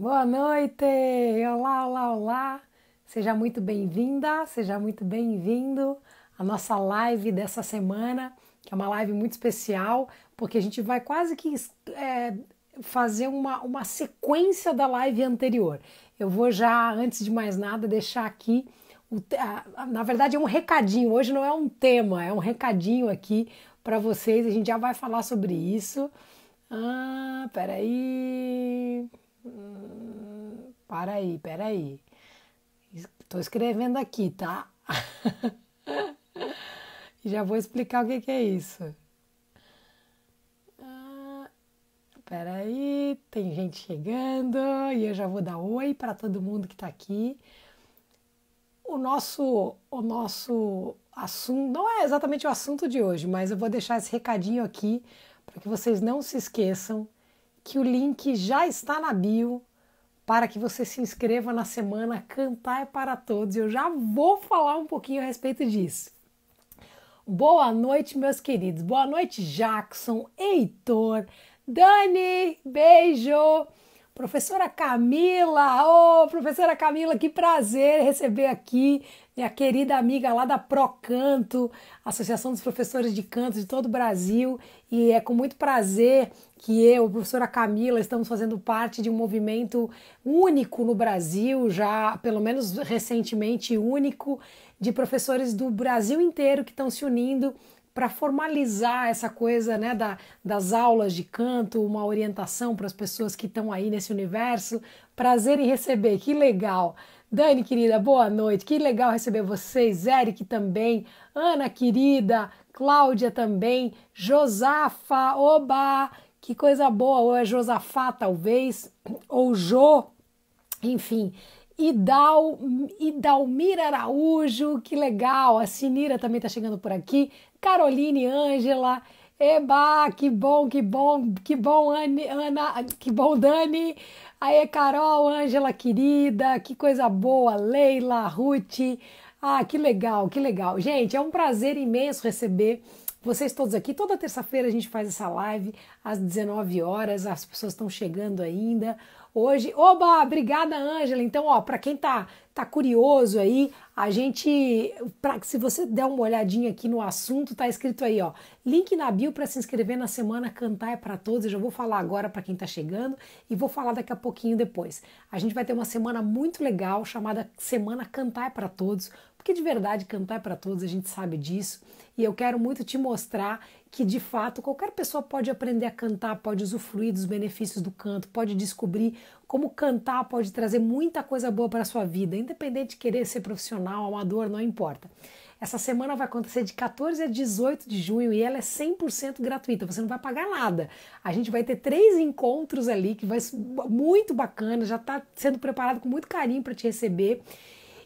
Boa noite! Olá, olá, olá! Seja muito bem-vinda, seja muito bem-vindo à nossa live dessa semana, que é uma live muito especial, porque a gente vai quase que é, fazer uma, uma sequência da live anterior. Eu vou já, antes de mais nada, deixar aqui. Na verdade, é um recadinho. Hoje não é um tema, é um recadinho aqui para vocês. A gente já vai falar sobre isso. Ah, peraí. aí hum, ah, para aí, pera aí. Estou escrevendo aqui, tá? Já vou explicar o que, que é isso. Ah, peraí, tem gente chegando e eu já vou dar oi para todo mundo que está aqui. O nosso, o nosso assunto, não é exatamente o assunto de hoje, mas eu vou deixar esse recadinho aqui para que vocês não se esqueçam que o link já está na bio para que você se inscreva na semana Cantar é para Todos. Eu já vou falar um pouquinho a respeito disso. Boa noite, meus queridos. Boa noite, Jackson, Heitor, Dani, beijo. Professora Camila, ô oh, professora Camila, que prazer receber aqui minha querida amiga lá da Procanto, Associação dos Professores de Canto de todo o Brasil, e é com muito prazer que eu, a professora Camila, estamos fazendo parte de um movimento único no Brasil, já pelo menos recentemente único, de professores do Brasil inteiro que estão se unindo para formalizar essa coisa né, da, das aulas de canto, uma orientação para as pessoas que estão aí nesse universo. Prazer em receber, que legal! Dani, querida, boa noite, que legal receber vocês, Eric também, Ana, querida, Cláudia também, Josafa, oba! Que coisa boa! Ou é Josafá, talvez, ou Jô, enfim. Idal, Idalmir Araújo, que legal! A Sinira também está chegando por aqui. Caroline Ângela. Eba, que bom, que bom, que bom, Ana, que bom, Dani. aí Carol, Ângela querida, que coisa boa, Leila, Ruth. Ah, que legal, que legal. Gente, é um prazer imenso receber vocês todos aqui. Toda terça-feira a gente faz essa live às 19 horas. As pessoas estão chegando ainda. Hoje, oba, obrigada, Ângela. Então, ó, para quem tá tá curioso aí, a gente, que se você der uma olhadinha aqui no assunto, tá escrito aí, ó, link na bio para se inscrever na semana Cantar é para todos. Eu já vou falar agora para quem tá chegando e vou falar daqui a pouquinho depois. A gente vai ter uma semana muito legal chamada Semana Cantar é para todos, porque de verdade cantar é para todos, a gente sabe disso. E eu quero muito te mostrar que de fato qualquer pessoa pode aprender a cantar, pode usufruir dos benefícios do canto, pode descobrir como cantar pode trazer muita coisa boa para sua vida, independente de querer ser profissional, amador, não importa. Essa semana vai acontecer de 14 a 18 de junho e ela é 100% gratuita, você não vai pagar nada. A gente vai ter três encontros ali que vai ser muito bacana, já está sendo preparado com muito carinho para te receber.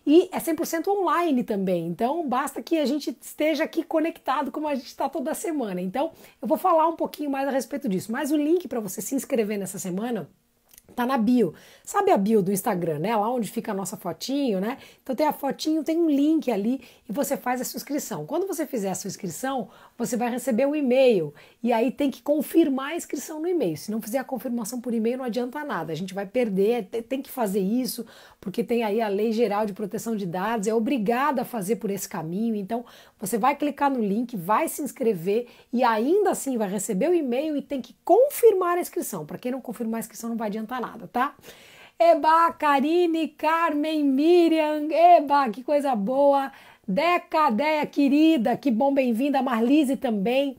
E é 100% online também, então basta que a gente esteja aqui conectado como a gente está toda semana. Então eu vou falar um pouquinho mais a respeito disso, mas o link para você se inscrever nessa semana tá na bio. Sabe a bio do Instagram, né? Lá onde fica a nossa fotinho, né? Então tem a fotinho, tem um link ali e você faz a sua inscrição. Quando você fizer a sua inscrição, você vai receber um e-mail e aí tem que confirmar a inscrição no e-mail. Se não fizer a confirmação por e-mail, não adianta nada. A gente vai perder, tem que fazer isso, porque tem aí a Lei Geral de Proteção de Dados, é obrigada a fazer por esse caminho. Então, você vai clicar no link, vai se inscrever e ainda assim vai receber o e-mail e tem que confirmar a inscrição. Para quem não confirmar a inscrição, não vai adiantar nada, tá? Eba, Karine, Carmen, Miriam, eba, que coisa boa! Deca, Deia, querida, que bom, bem-vinda, Marlise também.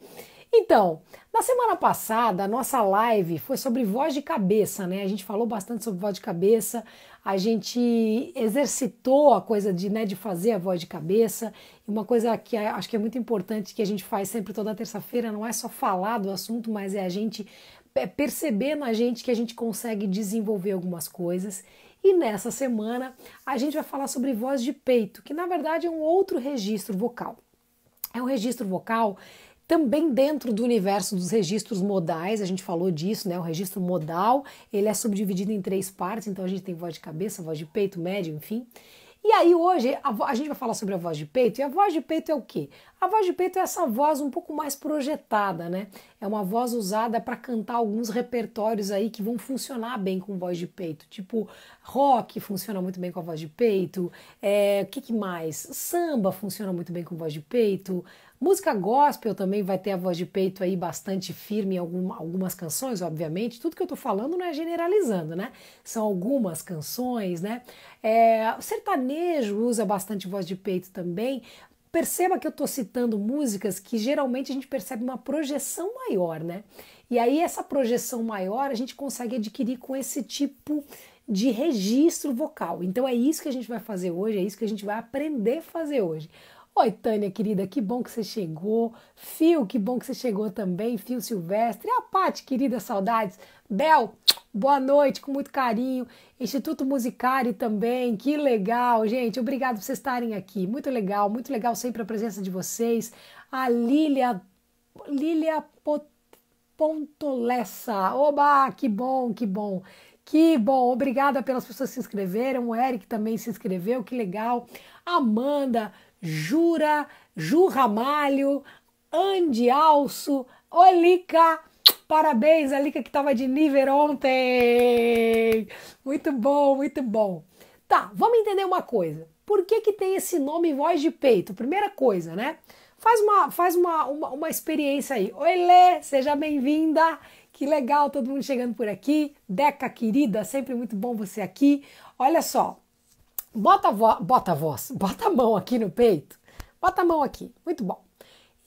Então, na semana passada, a nossa live foi sobre voz de cabeça, né? A gente falou bastante sobre voz de cabeça a gente exercitou a coisa de, né, de fazer a voz de cabeça. E uma coisa que acho que é muito importante que a gente faz sempre toda terça-feira não é só falar do assunto, mas é a gente é, perceber na gente que a gente consegue desenvolver algumas coisas. E nessa semana a gente vai falar sobre voz de peito, que na verdade é um outro registro vocal. É um registro vocal também dentro do universo dos registros modais, a gente falou disso, né? O registro modal, ele é subdividido em três partes, então a gente tem voz de cabeça, voz de peito, médio, enfim. E aí hoje a, a, gente vai falar sobre a voz de peito, e a voz de peito é o quê? A voz de peito é essa voz um pouco mais projetada, né? É uma voz usada para cantar alguns repertórios aí que vão funcionar bem com voz de peito, tipo rock funciona muito bem com a voz de peito, é, o que, que mais? Samba funciona muito bem com voz de peito, Música gospel também vai ter a voz de peito aí bastante firme em algumas canções, obviamente. Tudo que eu tô falando não é generalizando, né? São algumas canções, né? É, o sertanejo usa bastante voz de peito também. Perceba que eu tô citando músicas que geralmente a gente percebe uma projeção maior, né? E aí essa projeção maior a gente consegue adquirir com esse tipo de registro vocal. Então é isso que a gente vai fazer hoje, é isso que a gente vai aprender a fazer hoje. Oi, Tânia, querida, que bom que você chegou. Fio, que bom que você chegou também. Fio Silvestre. A Pati, querida, saudades. Bel, boa noite, com muito carinho. Instituto Musicari também, que legal, gente. Obrigado por vocês estarem aqui. Muito legal, muito legal sempre a presença de vocês. A Lília, Lília Pontolessa. Oba, que bom, que bom. Que bom, obrigada pelas pessoas que se inscreveram. O Eric também se inscreveu, que legal. Amanda, Jura, Ju Ramalho, Andy Alço, Olica. Parabéns, Alica, que estava de nível ontem. Muito bom, muito bom. Tá, vamos entender uma coisa. Por que, que tem esse nome voz de peito? Primeira coisa, né? Faz uma, faz uma, uma, uma experiência aí. Oi, Lê, seja bem-vinda. Que legal, todo mundo chegando por aqui. Deca, querida, sempre muito bom você aqui. Olha só, Bota a, vo bota a voz, bota a mão aqui no peito, bota a mão aqui, muito bom.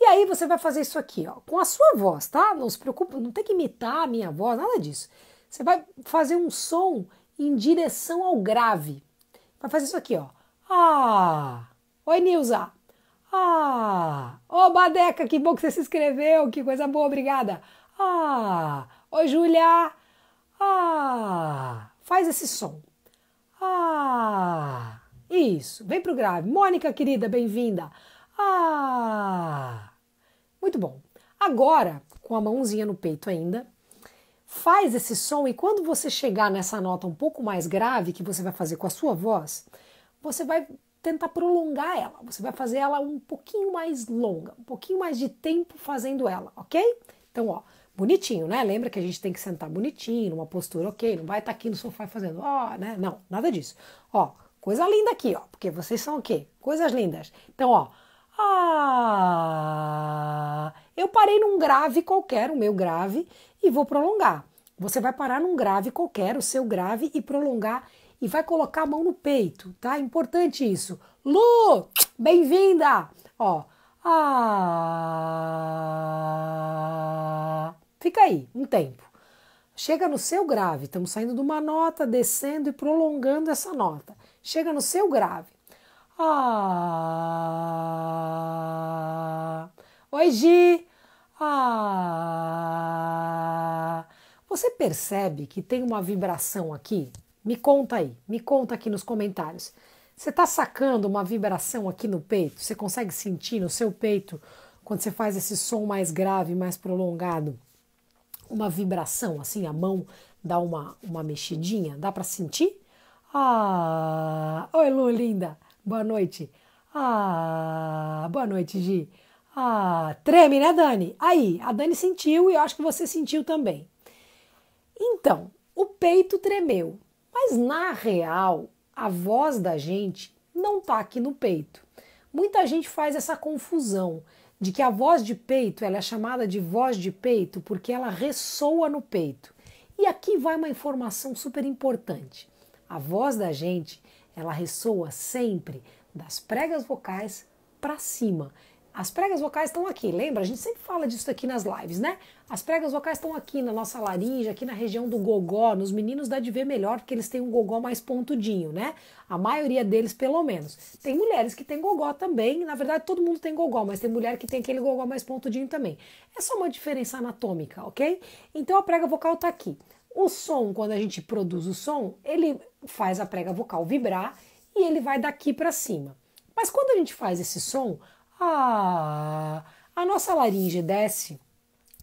E aí você vai fazer isso aqui, ó, com a sua voz, tá? Não se preocupe, não tem que imitar a minha voz, nada disso. Você vai fazer um som em direção ao grave. Vai fazer isso aqui, ó. Ah! Oi, Nilza. Ah! Ô, oh, Badeca, que bom que você se inscreveu, que coisa boa, obrigada. Ah! Oi, Júlia. Ah! Faz esse som. Ah! Isso, vem pro grave. Mônica, querida, bem-vinda. Ah! Muito bom. Agora, com a mãozinha no peito ainda, faz esse som e quando você chegar nessa nota um pouco mais grave que você vai fazer com a sua voz, você vai tentar prolongar ela. Você vai fazer ela um pouquinho mais longa, um pouquinho mais de tempo fazendo ela, ok? Então, ó bonitinho, né? Lembra que a gente tem que sentar bonitinho, numa postura ok, não vai estar tá aqui no sofá fazendo, ó, oh, né? Não, nada disso. Ó, coisa linda aqui, ó, porque vocês são o quê? Coisas lindas. Então, ó, ah, eu parei num grave qualquer, o meu grave, e vou prolongar. Você vai parar num grave qualquer, o seu grave, e prolongar e vai colocar a mão no peito, tá? Importante isso. Lu, bem-vinda! Ó, ah. Fica aí um tempo. Chega no seu grave, estamos saindo de uma nota, descendo e prolongando essa nota. Chega no seu grave. Ah. Oi, Gi. Ah. Você percebe que tem uma vibração aqui? Me conta aí, me conta aqui nos comentários. Você está sacando uma vibração aqui no peito? Você consegue sentir no seu peito quando você faz esse som mais grave, mais prolongado? uma vibração, assim, a mão dá uma, uma mexidinha, dá para sentir? Ah, oi Lu, linda, boa noite. Ah, boa noite, Gi. Ah, treme, né, Dani? Aí, a Dani sentiu e eu acho que você sentiu também. Então, o peito tremeu, mas na real, a voz da gente não tá aqui no peito. Muita gente faz essa confusão de que a voz de peito ela é chamada de voz de peito porque ela ressoa no peito. E aqui vai uma informação super importante. A voz da gente, ela ressoa sempre das pregas vocais para cima. As pregas vocais estão aqui, lembra? A gente sempre fala disso aqui nas lives, né? As pregas vocais estão aqui na nossa laringe, aqui na região do gogó. Nos meninos dá de ver melhor porque eles têm um gogó mais pontudinho, né? A maioria deles, pelo menos. Tem mulheres que têm gogó também. Na verdade, todo mundo tem gogó, mas tem mulher que tem aquele gogó mais pontudinho também. É só uma diferença anatômica, ok? Então a prega vocal está aqui. O som, quando a gente produz o som, ele faz a prega vocal vibrar e ele vai daqui para cima. Mas quando a gente faz esse som, a, ah, a nossa laringe desce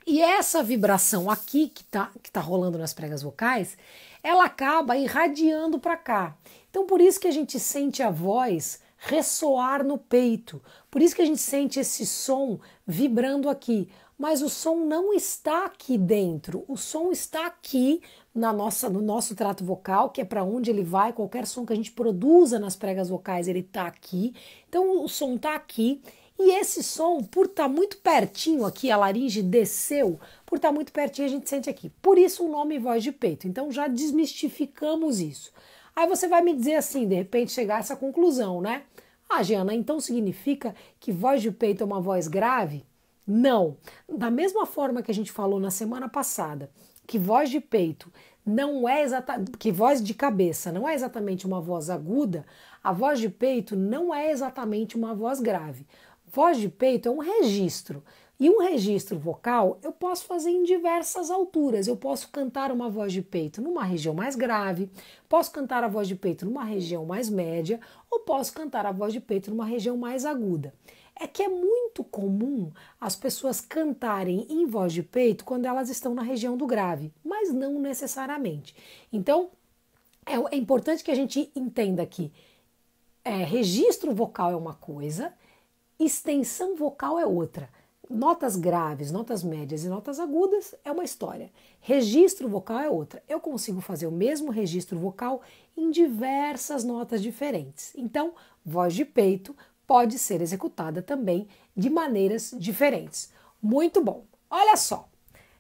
e essa vibração aqui que está que tá rolando nas pregas vocais, ela acaba irradiando para cá. Então por isso que a gente sente a voz ressoar no peito. Por isso que a gente sente esse som vibrando aqui. Mas o som não está aqui dentro. O som está aqui na nossa, no nosso trato vocal, que é para onde ele vai. Qualquer som que a gente produza nas pregas vocais, ele está aqui. Então o som está aqui e esse som, por estar tá muito pertinho aqui, a laringe desceu, por estar tá muito pertinho a gente sente aqui. Por isso o nome voz de peito. Então já desmistificamos isso. Aí você vai me dizer assim, de repente chegar a essa conclusão, né? Ah, Jana, então significa que voz de peito é uma voz grave? Não. Da mesma forma que a gente falou na semana passada, que voz de peito não é exatamente que voz de cabeça não é exatamente uma voz aguda, a voz de peito não é exatamente uma voz grave. Voz de peito é um registro. E um registro vocal eu posso fazer em diversas alturas. Eu posso cantar uma voz de peito numa região mais grave, posso cantar a voz de peito numa região mais média, ou posso cantar a voz de peito numa região mais aguda. É que é muito comum as pessoas cantarem em voz de peito quando elas estão na região do grave, mas não necessariamente. Então, é, é importante que a gente entenda que é, registro vocal é uma coisa Extensão vocal é outra. Notas graves, notas médias e notas agudas é uma história. Registro vocal é outra. Eu consigo fazer o mesmo registro vocal em diversas notas diferentes. Então, voz de peito pode ser executada também de maneiras diferentes. Muito bom. Olha só.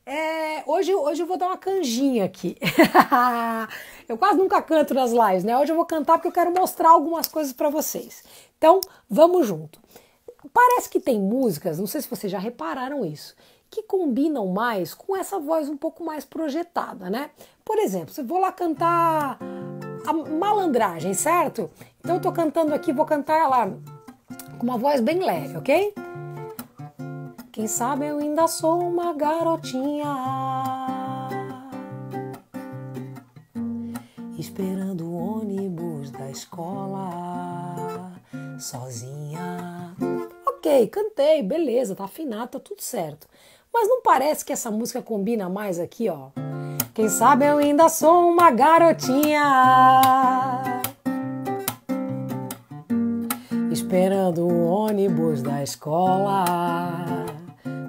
É, hoje, hoje eu vou dar uma canjinha aqui. eu quase nunca canto nas lives, né? Hoje eu vou cantar porque eu quero mostrar algumas coisas para vocês. Então, vamos junto. Parece que tem músicas, não sei se vocês já repararam isso, que combinam mais com essa voz um pouco mais projetada, né? Por exemplo, se eu vou lá cantar a malandragem, certo? Então eu tô cantando aqui, vou cantar lá com uma voz bem leve, ok? Quem sabe eu ainda sou uma garotinha esperando o ônibus da escola sozinha cantei, cantei, beleza, tá afinado, tá tudo certo. Mas não parece que essa música combina mais aqui, ó. Quem sabe eu ainda sou uma garotinha. Esperando o ônibus da escola,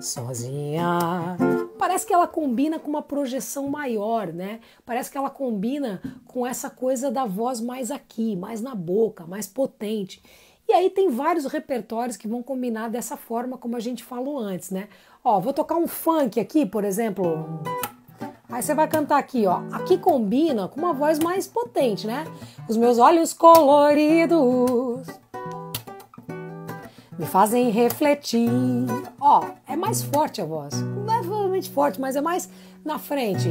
sozinha. Parece que ela combina com uma projeção maior, né? Parece que ela combina com essa coisa da voz mais aqui, mais na boca, mais potente aí tem vários repertórios que vão combinar dessa forma como a gente falou antes, né? Ó, vou tocar um funk aqui, por exemplo. Aí você vai cantar aqui, ó. Aqui combina com uma voz mais potente, né? Os meus olhos coloridos me fazem refletir. Ó, é mais forte a voz. Não é realmente forte, mas é mais na frente.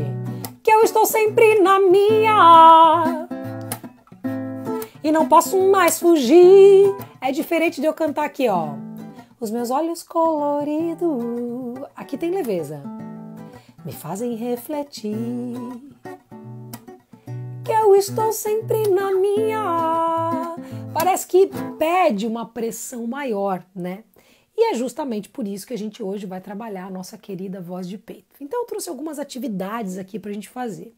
Que eu estou sempre na minha e não posso mais fugir. É diferente de eu cantar aqui, ó. Os meus olhos coloridos. Aqui tem leveza. Me fazem refletir que eu estou sempre na minha. Parece que pede uma pressão maior, né? E é justamente por isso que a gente hoje vai trabalhar a nossa querida voz de peito. Então eu trouxe algumas atividades aqui para a gente fazer.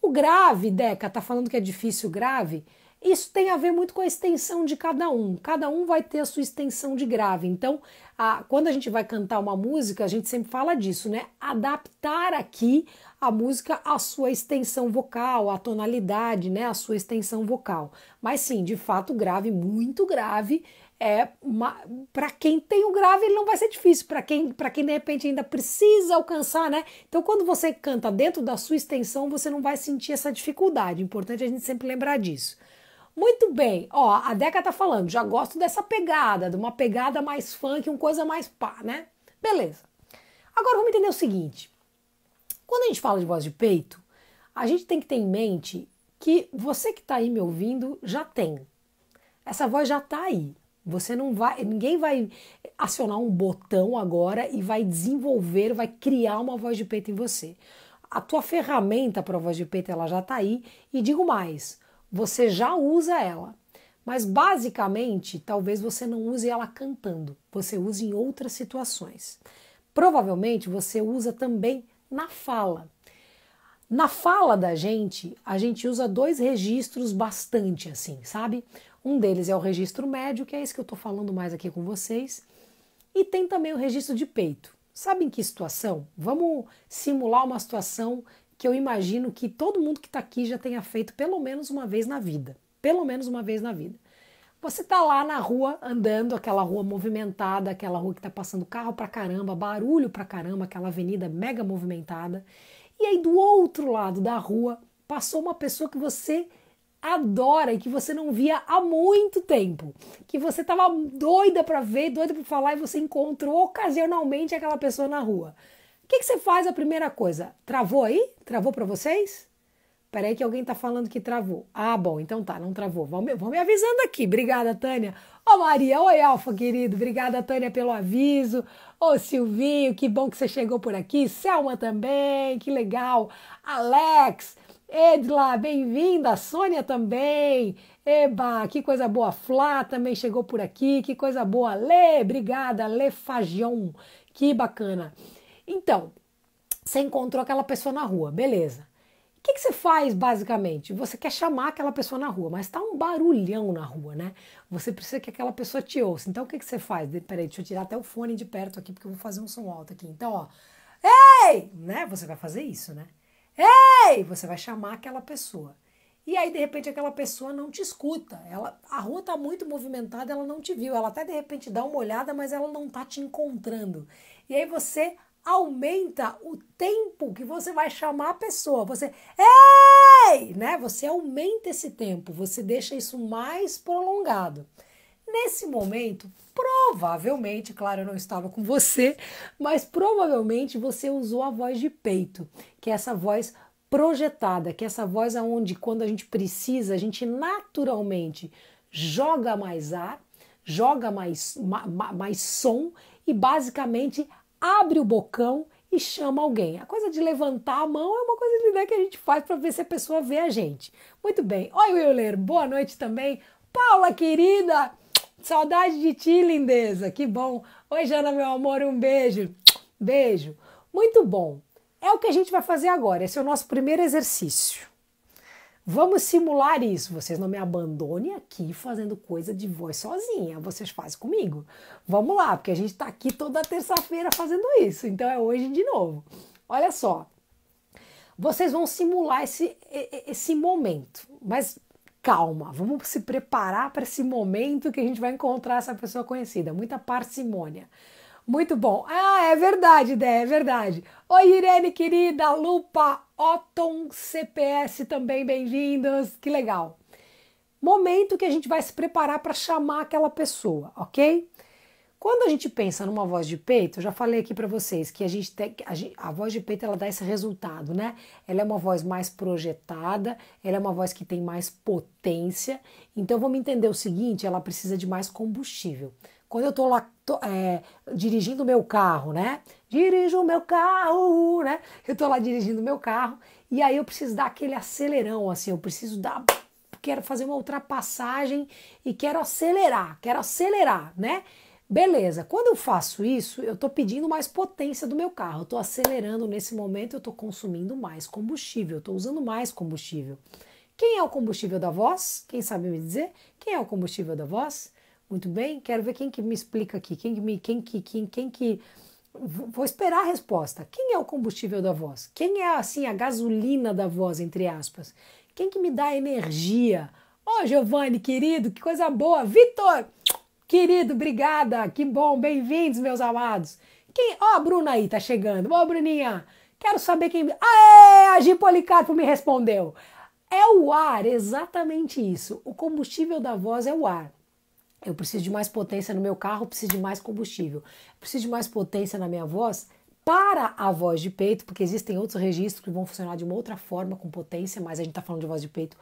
O grave, Deca, tá falando que é difícil o grave? Isso tem a ver muito com a extensão de cada um. Cada um vai ter a sua extensão de grave. Então, a, quando a gente vai cantar uma música, a gente sempre fala disso, né? Adaptar aqui a música à sua extensão vocal, à tonalidade, né? À sua extensão vocal. Mas sim, de fato, grave, muito grave. É para quem tem o grave, ele não vai ser difícil. Para quem, para quem de repente ainda precisa alcançar, né? Então, quando você canta dentro da sua extensão, você não vai sentir essa dificuldade. Importante a gente sempre lembrar disso. Muito bem, ó, a Deca tá falando, já gosto dessa pegada, de uma pegada mais funk, uma coisa mais pá, né? Beleza. Agora vamos entender o seguinte: quando a gente fala de voz de peito, a gente tem que ter em mente que você que está aí me ouvindo já tem. Essa voz já está aí. Você não vai, ninguém vai acionar um botão agora e vai desenvolver, vai criar uma voz de peito em você. A tua ferramenta para voz de peito ela já está aí e digo mais, você já usa ela. Mas basicamente, talvez você não use ela cantando, você use em outras situações. Provavelmente você usa também na fala. Na fala da gente, a gente usa dois registros bastante assim, sabe? Um deles é o registro médio, que é esse que eu tô falando mais aqui com vocês, e tem também o registro de peito. Sabe em que situação? Vamos simular uma situação que eu imagino que todo mundo que está aqui já tenha feito pelo menos uma vez na vida. Pelo menos uma vez na vida. Você está lá na rua andando, aquela rua movimentada, aquela rua que está passando carro pra caramba, barulho pra caramba, aquela avenida mega movimentada. E aí do outro lado da rua passou uma pessoa que você adora e que você não via há muito tempo, que você tava doida para ver, doida para falar e você encontrou ocasionalmente aquela pessoa na rua. O que, que você faz a primeira coisa? Travou aí? Travou para vocês? Peraí que alguém está falando que travou. Ah, bom, então tá, não travou. Vão me, vão me avisando aqui. Obrigada, Tânia. Ô, oh, Maria, oi, Alfa, querido. Obrigada, Tânia, pelo aviso. Ô, oh, Silvinho, que bom que você chegou por aqui. Selma também, que legal. Alex, Edla, bem-vinda. Sônia também. Eba, que coisa boa. Flá também chegou por aqui, que coisa boa. Lê, obrigada. Lê Fagion, que bacana. Então, você encontrou aquela pessoa na rua, beleza. O que, que, você faz basicamente? Você quer chamar aquela pessoa na rua, mas tá um barulhão na rua, né? Você precisa que aquela pessoa te ouça. Então o que, que você faz? Peraí, deixa eu tirar até o fone de perto aqui, porque eu vou fazer um som alto aqui. Então, ó. Ei! Né? Você vai fazer isso, né? Ei! Você vai chamar aquela pessoa. E aí, de repente, aquela pessoa não te escuta. Ela, a rua está muito movimentada, ela não te viu. Ela até de repente dá uma olhada, mas ela não está te encontrando. E aí você aumenta o tempo que você vai chamar a pessoa. Você, ei, né? Você aumenta esse tempo, você deixa isso mais prolongado. Nesse momento, provavelmente, claro, eu não estava com você, mas provavelmente você usou a voz de peito, que é essa voz projetada, que é essa voz aonde quando a gente precisa, a gente naturalmente joga mais ar, joga mais, ma, ma, mais som e basicamente abre o bocão e chama alguém. A coisa de levantar a mão é uma coisa né, que a gente faz para ver se a pessoa vê a gente. Muito bem. Oi, Willer, boa noite também. Paula, querida, saudade de ti, lindeza, que bom. Oi, Jana, meu amor, um beijo. Beijo. Muito bom. É o que a gente vai fazer agora. Esse é o nosso primeiro exercício. Vamos simular isso. Vocês não me abandonem aqui fazendo coisa de voz sozinha. Vocês fazem comigo. Vamos lá, porque a gente está aqui toda terça-feira fazendo isso. Então é hoje de novo. Olha só. Vocês vão simular esse, esse momento, mas calma, vamos se preparar para esse momento que a gente vai encontrar essa pessoa conhecida. Muita parcimônia. Muito bom. Ah, é verdade, Dé, é verdade. Oi, Irene, querida, Lupa, Otton, CPS também, bem-vindos. Que legal. Momento que a gente vai se preparar para chamar aquela pessoa, ok? Quando a gente pensa numa voz de peito, eu já falei aqui para vocês que a gente tem a, a, voz de peito ela dá esse resultado, né? Ela é uma voz mais projetada, ela é uma voz que tem mais potência. Então vamos entender o seguinte, ela precisa de mais combustível quando eu estou lá tô, é, dirigindo o meu carro, né? Dirijo o meu carro, né? Eu estou lá dirigindo o meu carro e aí eu preciso dar aquele acelerão, assim, eu preciso dar. Quero fazer uma ultrapassagem e quero acelerar, quero acelerar, né? Beleza, quando eu faço isso, eu estou pedindo mais potência do meu carro, eu estou acelerando nesse momento, eu estou consumindo mais combustível, eu estou usando mais combustível. Quem é o combustível da voz? Quem sabe me dizer? Quem é o combustível da voz? Muito bem, quero ver quem que me explica aqui, quem que me, quem que, quem, quem que vou esperar a resposta. Quem é o combustível da voz? Quem é assim a gasolina da voz, entre aspas? Quem que me dá energia? Ô oh, Giovanni, querido, que coisa boa. Vitor, querido, obrigada. Que bom, bem-vindos, meus amados. Quem? Ó, oh, a Bruna aí tá chegando. Ô, oh, Bruninha, quero saber quem. Aê, a Gi Policarpo me respondeu. É o ar, exatamente isso. O combustível da voz é o ar. Eu preciso de mais potência no meu carro, preciso de mais combustível. Preciso de mais potência na minha voz para a voz de peito, porque existem outros registros que vão funcionar de uma outra forma com potência, mas a gente está falando de voz de peito.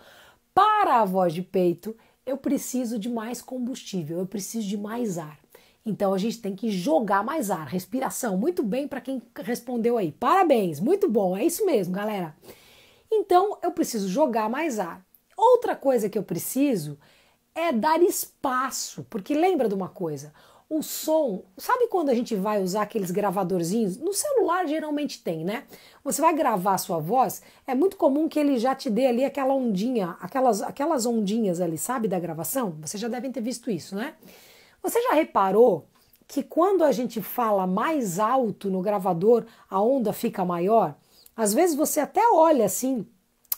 Para a voz de peito, eu preciso de mais combustível, eu preciso de mais ar. Então a gente tem que jogar mais ar, respiração. Muito bem para quem respondeu aí. Parabéns, muito bom, é isso mesmo, galera. Então eu preciso jogar mais ar. Outra coisa que eu preciso é dar espaço, porque lembra de uma coisa, o som, sabe quando a gente vai usar aqueles gravadorzinhos? No celular geralmente tem, né? Você vai gravar a sua voz, é muito comum que ele já te dê ali aquela ondinha, aquelas, aquelas ondinhas ali, sabe, da gravação? Vocês já devem ter visto isso, né? Você já reparou que quando a gente fala mais alto no gravador, a onda fica maior? Às vezes você até olha assim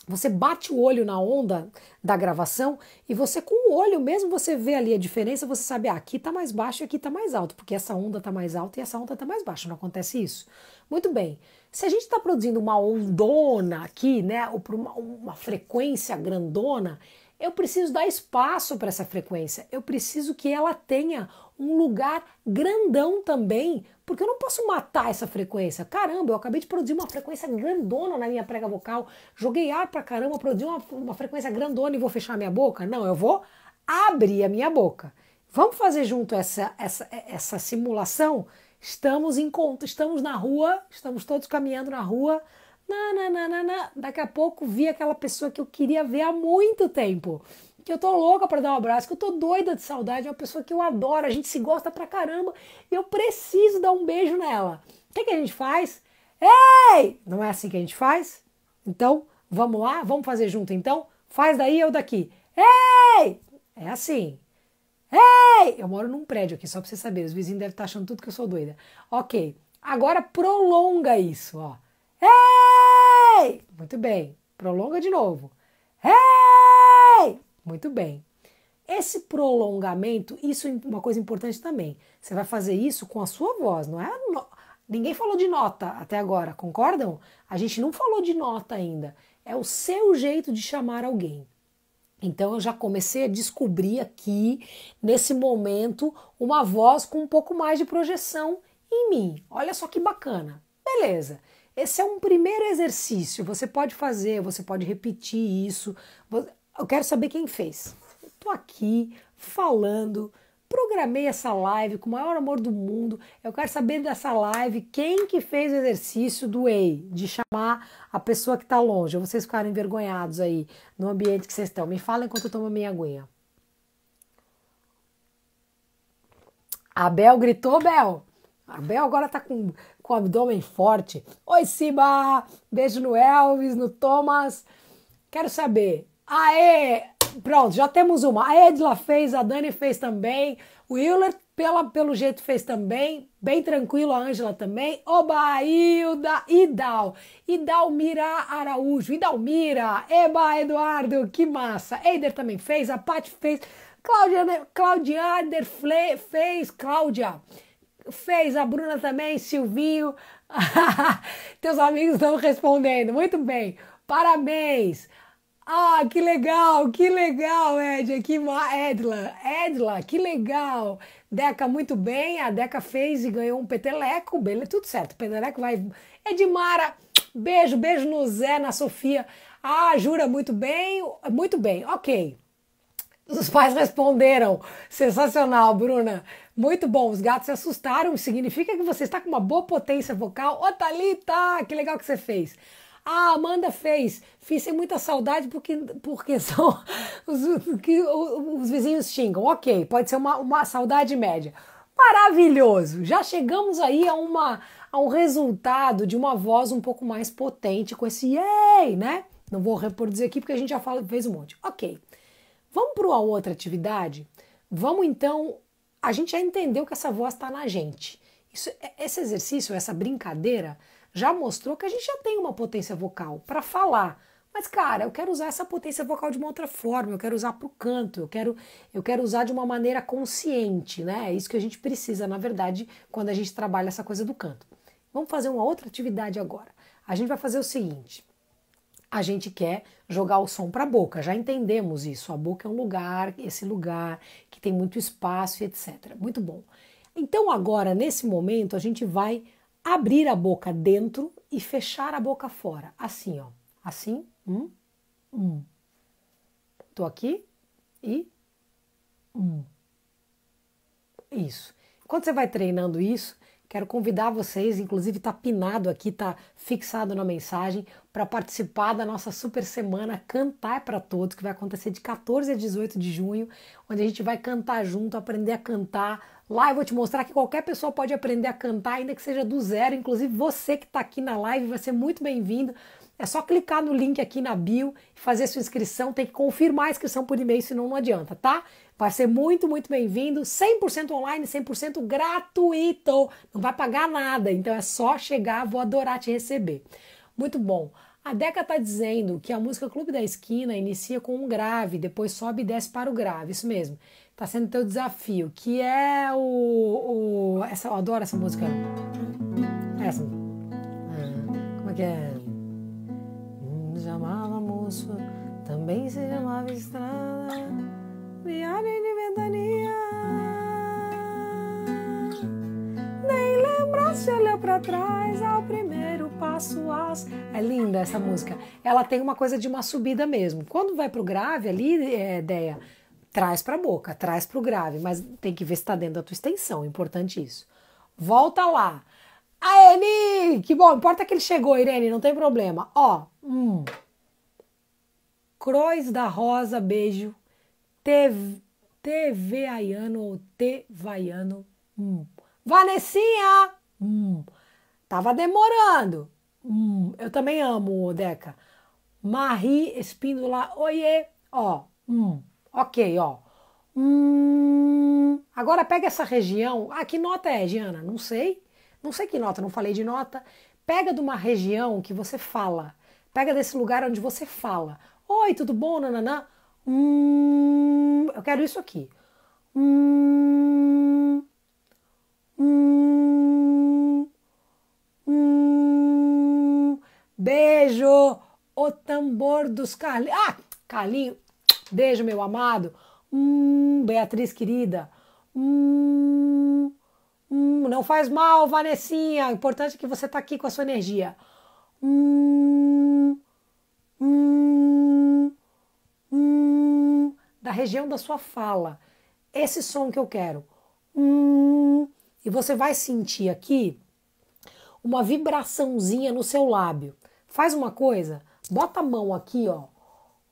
você bate o olho na onda da gravação e você com o olho mesmo você vê ali a diferença, você sabe, ah, aqui está mais baixo e aqui está mais alto, porque essa onda está mais alta e essa onda está mais baixa, não acontece isso? Muito bem, se a gente está produzindo uma ondona aqui, né, ou uma, uma frequência grandona, eu preciso dar espaço para essa frequência, eu preciso que ela tenha um lugar grandão também, porque eu não posso matar essa frequência. Caramba, eu acabei de produzir uma frequência grandona na minha prega vocal, joguei ar pra caramba, produzi uma, uma frequência grandona e vou fechar minha boca? Não, eu vou abrir a minha boca. Vamos fazer junto essa, essa, essa simulação? Estamos em conta, estamos na rua, estamos todos caminhando na rua. Na, na, na, na, na. Daqui a pouco vi aquela pessoa que eu queria ver há muito tempo que eu tô louca para dar um abraço, que eu tô doida de saudade, é uma pessoa que eu adoro, a gente se gosta pra caramba e eu preciso dar um beijo nela. O que, que a gente faz? Ei! Não é assim que a gente faz? Então, vamos lá, vamos fazer junto então? Faz daí eu daqui. Ei! É assim. Ei! Eu moro num prédio aqui, só pra você saber. Os vizinhos devem estar tá achando tudo que eu sou doida. Ok. Agora prolonga isso, ó. Ei! Muito bem. Prolonga de novo. Ei! Muito bem. Esse prolongamento, isso é uma coisa importante também. Você vai fazer isso com a sua voz, não é? No... Ninguém falou de nota até agora, concordam? A gente não falou de nota ainda. É o seu jeito de chamar alguém. Então eu já comecei a descobrir aqui, nesse momento, uma voz com um pouco mais de projeção em mim. Olha só que bacana. Beleza. Esse é um primeiro exercício. Você pode fazer, você pode repetir isso. Eu quero saber quem fez. Estou aqui falando, programei essa live com o maior amor do mundo. Eu quero saber dessa live quem que fez o exercício do EI, de chamar a pessoa que está longe. Vocês ficaram envergonhados aí no ambiente que vocês estão. Me fala enquanto eu tomo a minha aguinha. A Bel gritou, Bel. A Bel agora tá com, com o abdômen forte. Oi, Siba! Beijo no Elvis, no Thomas. Quero saber, Aê! Pronto, já temos uma. A Edla fez, a Dani fez também. O Willer, pela, pelo jeito, fez também. Bem tranquilo, a Ângela também. Oba, Hilda, Idal. Idalmira Araújo. Idalmira. Eba, Eduardo, que massa. Eider também fez, a Paty fez. Cláudia, né, Cláudia Anderfle fez, Cláudia fez, a Bruna também, Silvinho. Teus amigos estão respondendo. Muito bem. Parabéns. Ah, que legal, que legal, Ed, que Edla, Edla, que legal. Deca, muito bem, a Deca fez e ganhou um peteleco, beleza, tudo certo, peteleco vai. Edmara, beijo, beijo no Zé, na Sofia. Ah, Jura, muito bem, muito bem, ok. Os pais responderam, sensacional, Bruna. Muito bom, os gatos se assustaram, significa que você está com uma boa potência vocal. Ô, oh, Thalita, que legal que você fez. Ah, Amanda fez. Fiz sem muita saudade porque, porque são os, que os vizinhos xingam. Ok, pode ser uma, uma saudade média. Maravilhoso! Já chegamos aí a, uma, a um resultado de uma voz um pouco mais potente com esse yay, né? Não vou reproduzir aqui porque a gente já fala, fez um monte. Ok. Vamos para uma outra atividade? Vamos então. A gente já entendeu que essa voz está na gente. Isso, é, esse exercício, essa brincadeira, já mostrou que a gente já tem uma potência vocal para falar. Mas, cara, eu quero usar essa potência vocal de uma outra forma, eu quero usar para o canto, eu quero, eu quero usar de uma maneira consciente, né? É isso que a gente precisa, na verdade, quando a gente trabalha essa coisa do canto. Vamos fazer uma outra atividade agora. A gente vai fazer o seguinte: a gente quer jogar o som para a boca, já entendemos isso. A boca é um lugar, esse lugar que tem muito espaço, etc. Muito bom. Então, agora, nesse momento, a gente vai abrir a boca dentro e fechar a boca fora. Assim, ó. Assim. Um. Um. Tô aqui e. Um. Isso. Quando você vai treinando isso, quero convidar vocês, inclusive tá pinado aqui, tá fixado na mensagem, para participar da nossa super semana Cantar para Todos, que vai acontecer de 14 a 18 de junho, onde a gente vai cantar junto, aprender a cantar Lá eu vou te mostrar que qualquer pessoa pode aprender a cantar, ainda que seja do zero. Inclusive você que está aqui na live vai ser muito bem-vindo. É só clicar no link aqui na bio e fazer sua inscrição. Tem que confirmar a inscrição por e-mail, senão não adianta, tá? Vai ser muito, muito bem-vindo. 100% online, 100% gratuito. Não vai pagar nada. Então é só chegar, vou adorar te receber. Muito bom. A Deca está dizendo que a música Clube da Esquina inicia com um grave, depois sobe e desce para o grave. Isso mesmo tá sendo teu desafio, que é o, o, essa, eu adoro essa música. É essa. É. como é que é? Chamava moço, também se chamava estrada, viagem de ventania. Nem lembra se olhou para trás ao primeiro passo as. É linda essa música. Ela tem uma coisa de uma subida mesmo. Quando vai pro grave ali, é, ideia Traz para a boca, traz para o grave, mas tem que ver se está dentro da tua extensão, é importante isso. Volta lá. Aê, Que bom, importa que ele chegou, Irene, não tem problema. Ó, hum. Crois da Rosa, beijo. TV, TV Aiano ou T Vaiano. Hum. Vanessinha! Hum. Tava demorando. Hum. Eu também amo, Deca. Marie Espíndola, oiê! Ó, hum. Ok, ó. Hum, agora pega essa região. Ah, que nota é, Giana? Não sei. Não sei que nota, não falei de nota. Pega de uma região que você fala. Pega desse lugar onde você fala. Oi, tudo bom? Nananã. Hum, eu quero isso aqui. Hum, hum, hum. Beijo, o tambor dos Carlinhos. Ah, Carlinhos, Beijo, meu amado. Hum, Beatriz querida. Hum, hum, não faz mal, Vanessinha. O importante é que você está aqui com a sua energia. Hum, hum, hum, da região da sua fala. Esse som que eu quero. Hum, e você vai sentir aqui uma vibraçãozinha no seu lábio. Faz uma coisa, bota a mão aqui, ó.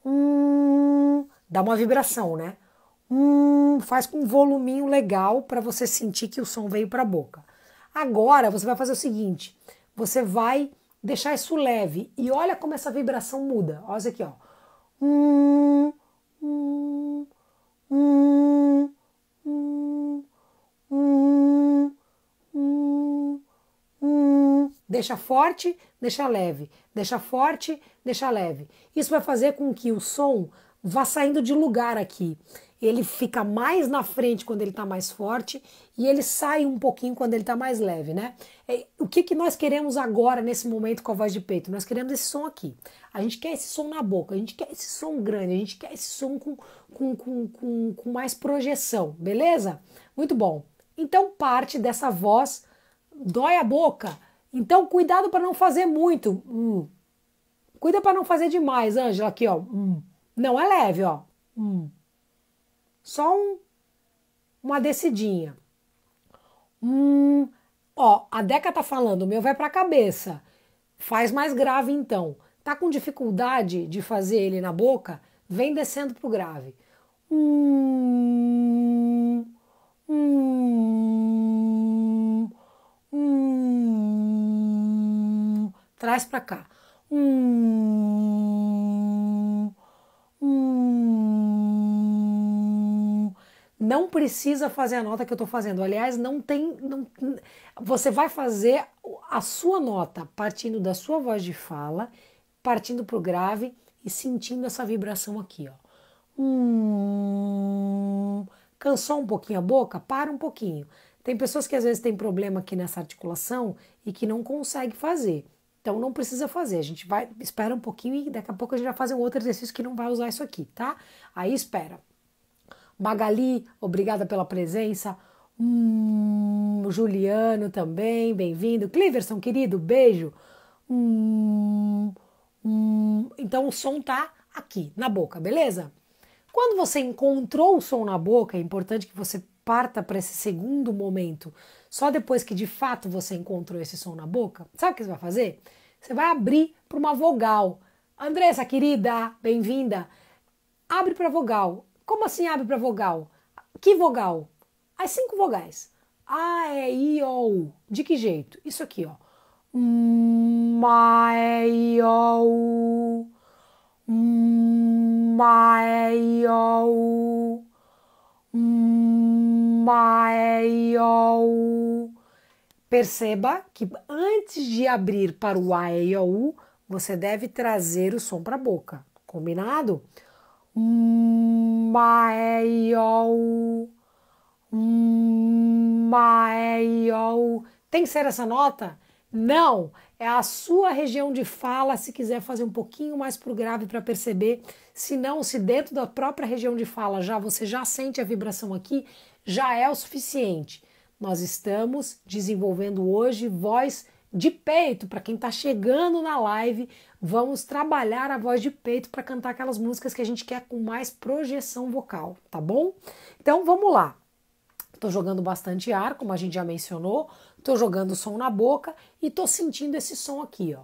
Hum, dá uma vibração, né? Hum, faz com um voluminho legal para você sentir que o som veio para a boca. Agora você vai fazer o seguinte: você vai deixar isso leve e olha como essa vibração muda. Olha isso aqui, ó. Hum, hum, hum, hum, hum, hum, hum. Deixa forte, deixa leve. Deixa forte, deixa leve. Isso vai fazer com que o som vá saindo de lugar aqui. Ele fica mais na frente quando ele está mais forte e ele sai um pouquinho quando ele está mais leve, né? É, o que, que nós queremos agora nesse momento com a voz de peito? Nós queremos esse som aqui. A gente quer esse som na boca, a gente quer esse som grande, a gente quer esse som com, com, com, com, com mais projeção, beleza? Muito bom. Então parte dessa voz dói a boca. Então cuidado para não fazer muito. Hum. Cuida para não fazer demais, Ângela, aqui ó. Hum. Não é leve, ó. Um. Só um, uma descidinha. Um. Ó, a Deca tá falando, o meu vai pra cabeça. Faz mais grave então. Tá com dificuldade de fazer ele na boca? Vem descendo pro grave. Um. Um. Um. Traz pra cá. Um. não precisa fazer a nota que eu estou fazendo. Aliás, não tem. Não, você vai fazer a sua nota partindo da sua voz de fala, partindo para o grave e sentindo essa vibração aqui, ó. Hum, cansou um pouquinho a boca? Para um pouquinho. Tem pessoas que às vezes têm problema aqui nessa articulação e que não consegue fazer. Então não precisa fazer. A gente vai espera um pouquinho e daqui a pouco a gente vai fazer um outro exercício que não vai usar isso aqui, tá? Aí espera. Magali, obrigada pela presença. Hum, Juliano também, bem-vindo. Cliverson, querido, beijo. Hum, hum. Então o som tá aqui, na boca, beleza? Quando você encontrou o som na boca, é importante que você parta para esse segundo momento, só depois que de fato você encontrou esse som na boca. Sabe o que você vai fazer? Você vai abrir para uma vogal. Andressa, querida, bem-vinda. Abre para vogal. Como assim abre para vogal? Que vogal? As cinco vogais. A, E, I, O, U. De que jeito? Isso aqui, ó. Ma, E, I, O, U. Ma, E, I, O, U. Ma, E, I, O, U. Perceba que antes de abrir para o A, E, I, O, U, você deve trazer o som para a boca. Combinado? maior, maior. Tem que ser essa nota? Não, é a sua região de fala, se quiser fazer um pouquinho mais para o grave para perceber, se não, se dentro da própria região de fala já você já sente a vibração aqui, já é o suficiente. Nós estamos desenvolvendo hoje voz de peito, para quem está chegando na live, vamos trabalhar a voz de peito para cantar aquelas músicas que a gente quer com mais projeção vocal, tá bom? Então vamos lá. Estou jogando bastante ar, como a gente já mencionou, estou jogando som na boca e estou sentindo esse som aqui, ó.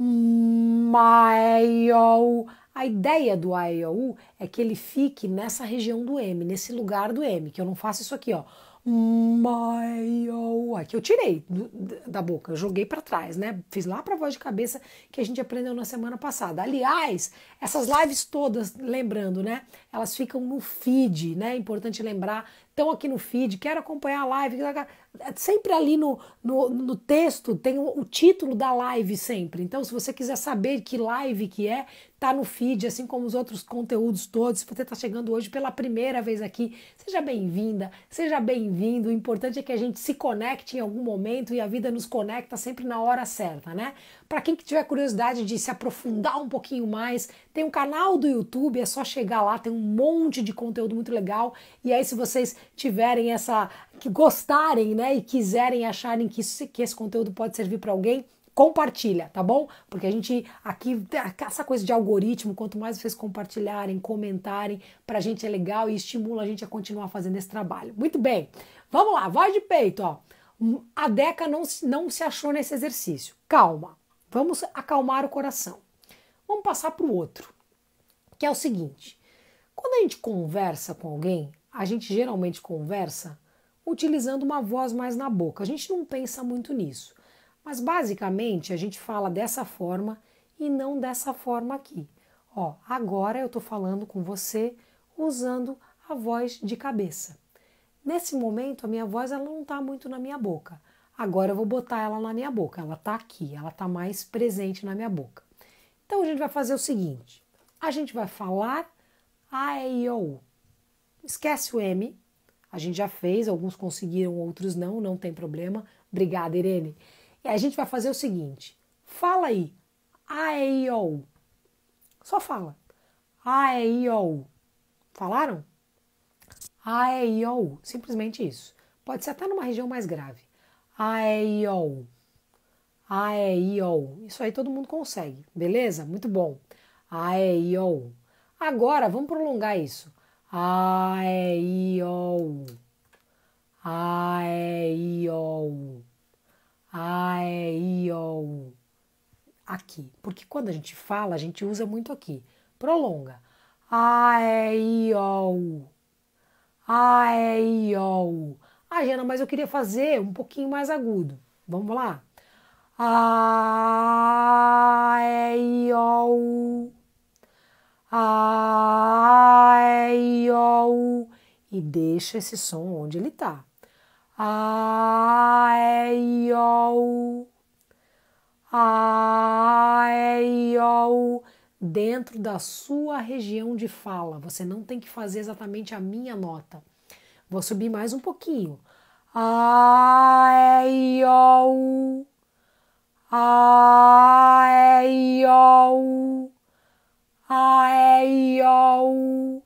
Maior. A ideia do AEOU é que ele fique nessa região do M, nesse lugar do M, que eu não faço isso aqui, ó oh, é que eu tirei do, da boca, joguei para trás, né? Fiz lá para voz de cabeça que a gente aprendeu na semana passada. Aliás, essas lives todas, lembrando, né? Elas ficam no feed, né? É importante lembrar. Estão aqui no feed. Quero acompanhar a live sempre ali no, no, no texto tem o, o, título da live sempre. Então, se você quiser saber que live que é, tá no feed, assim como os outros conteúdos todos. Se você está chegando hoje pela primeira vez aqui, seja bem-vinda, seja bem-vindo. O importante é que a gente se conecte em algum momento e a vida nos conecta sempre na hora certa, né? Para quem que tiver curiosidade de se aprofundar um pouquinho mais, tem um canal do YouTube, é só chegar lá, tem um monte de conteúdo muito legal. E aí, se vocês tiverem essa, que gostarem, né, e quiserem acharem que, isso, que esse conteúdo pode servir para alguém, compartilha, tá bom? Porque a gente aqui, essa coisa de algoritmo, quanto mais vocês compartilharem, comentarem, a gente é legal e estimula a gente a continuar fazendo esse trabalho. Muito bem, vamos lá, voz de peito, ó. A Deca não, não se achou nesse exercício. Calma, vamos acalmar o coração. Vamos passar para o outro, que é o seguinte: quando a gente conversa com alguém, a gente geralmente conversa utilizando uma voz mais na boca. A gente não pensa muito nisso, mas basicamente a gente fala dessa forma e não dessa forma aqui. Ó, agora eu estou falando com você usando a voz de cabeça. Nesse momento a minha voz ela não está muito na minha boca. Agora eu vou botar ela na minha boca. Ela está aqui, ela está mais presente na minha boca. Então a gente vai fazer o seguinte: a gente vai falar a e o. Esquece o M, a gente já fez, alguns conseguiram, outros não, não tem problema. Obrigada, Irene. E a gente vai fazer o seguinte: fala aí, AEIO. Só fala. AEIO. Falaram? AEIO. Simplesmente isso. Pode ser até numa região mais grave. AEIO. AEIO. Isso aí todo mundo consegue, beleza? Muito bom. AEIO. Agora vamos prolongar isso. A, E, I, O. A, E, I, O. A, E, I, O. Aqui. Porque quando a gente fala, a gente usa muito aqui. Prolonga. A, E, I, O. A, E, I, O. Ah, Jana, mas eu queria fazer um pouquinho mais agudo. Vamos lá. A, E, I, O a, e, o, u, e deixa esse som onde ele está. A, e, o, u, a, o, u, dentro da sua região de fala. Você não tem que fazer exatamente a minha nota. Vou subir mais um pouquinho. A, e, o, u, a, o, u. A, E, I, O, U.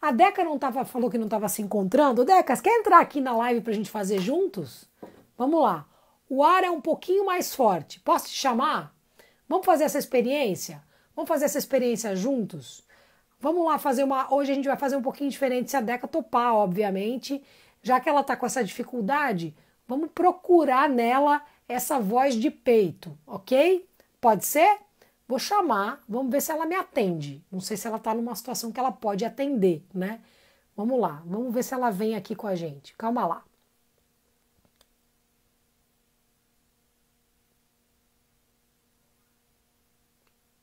A Deca não tava, falou que não estava se encontrando. Decas, quer entrar aqui na live para a gente fazer juntos? Vamos lá. O ar é um pouquinho mais forte. Posso te chamar? Vamos fazer essa experiência? Vamos fazer essa experiência juntos? Vamos lá fazer uma. Hoje a gente vai fazer um pouquinho diferente se a Deca topar, obviamente. Já que ela está com essa dificuldade, vamos procurar nela essa voz de peito, ok? Pode ser? Vou chamar, vamos ver se ela me atende. Não sei se ela está numa situação que ela pode atender, né? Vamos lá, vamos ver se ela vem aqui com a gente. Calma lá.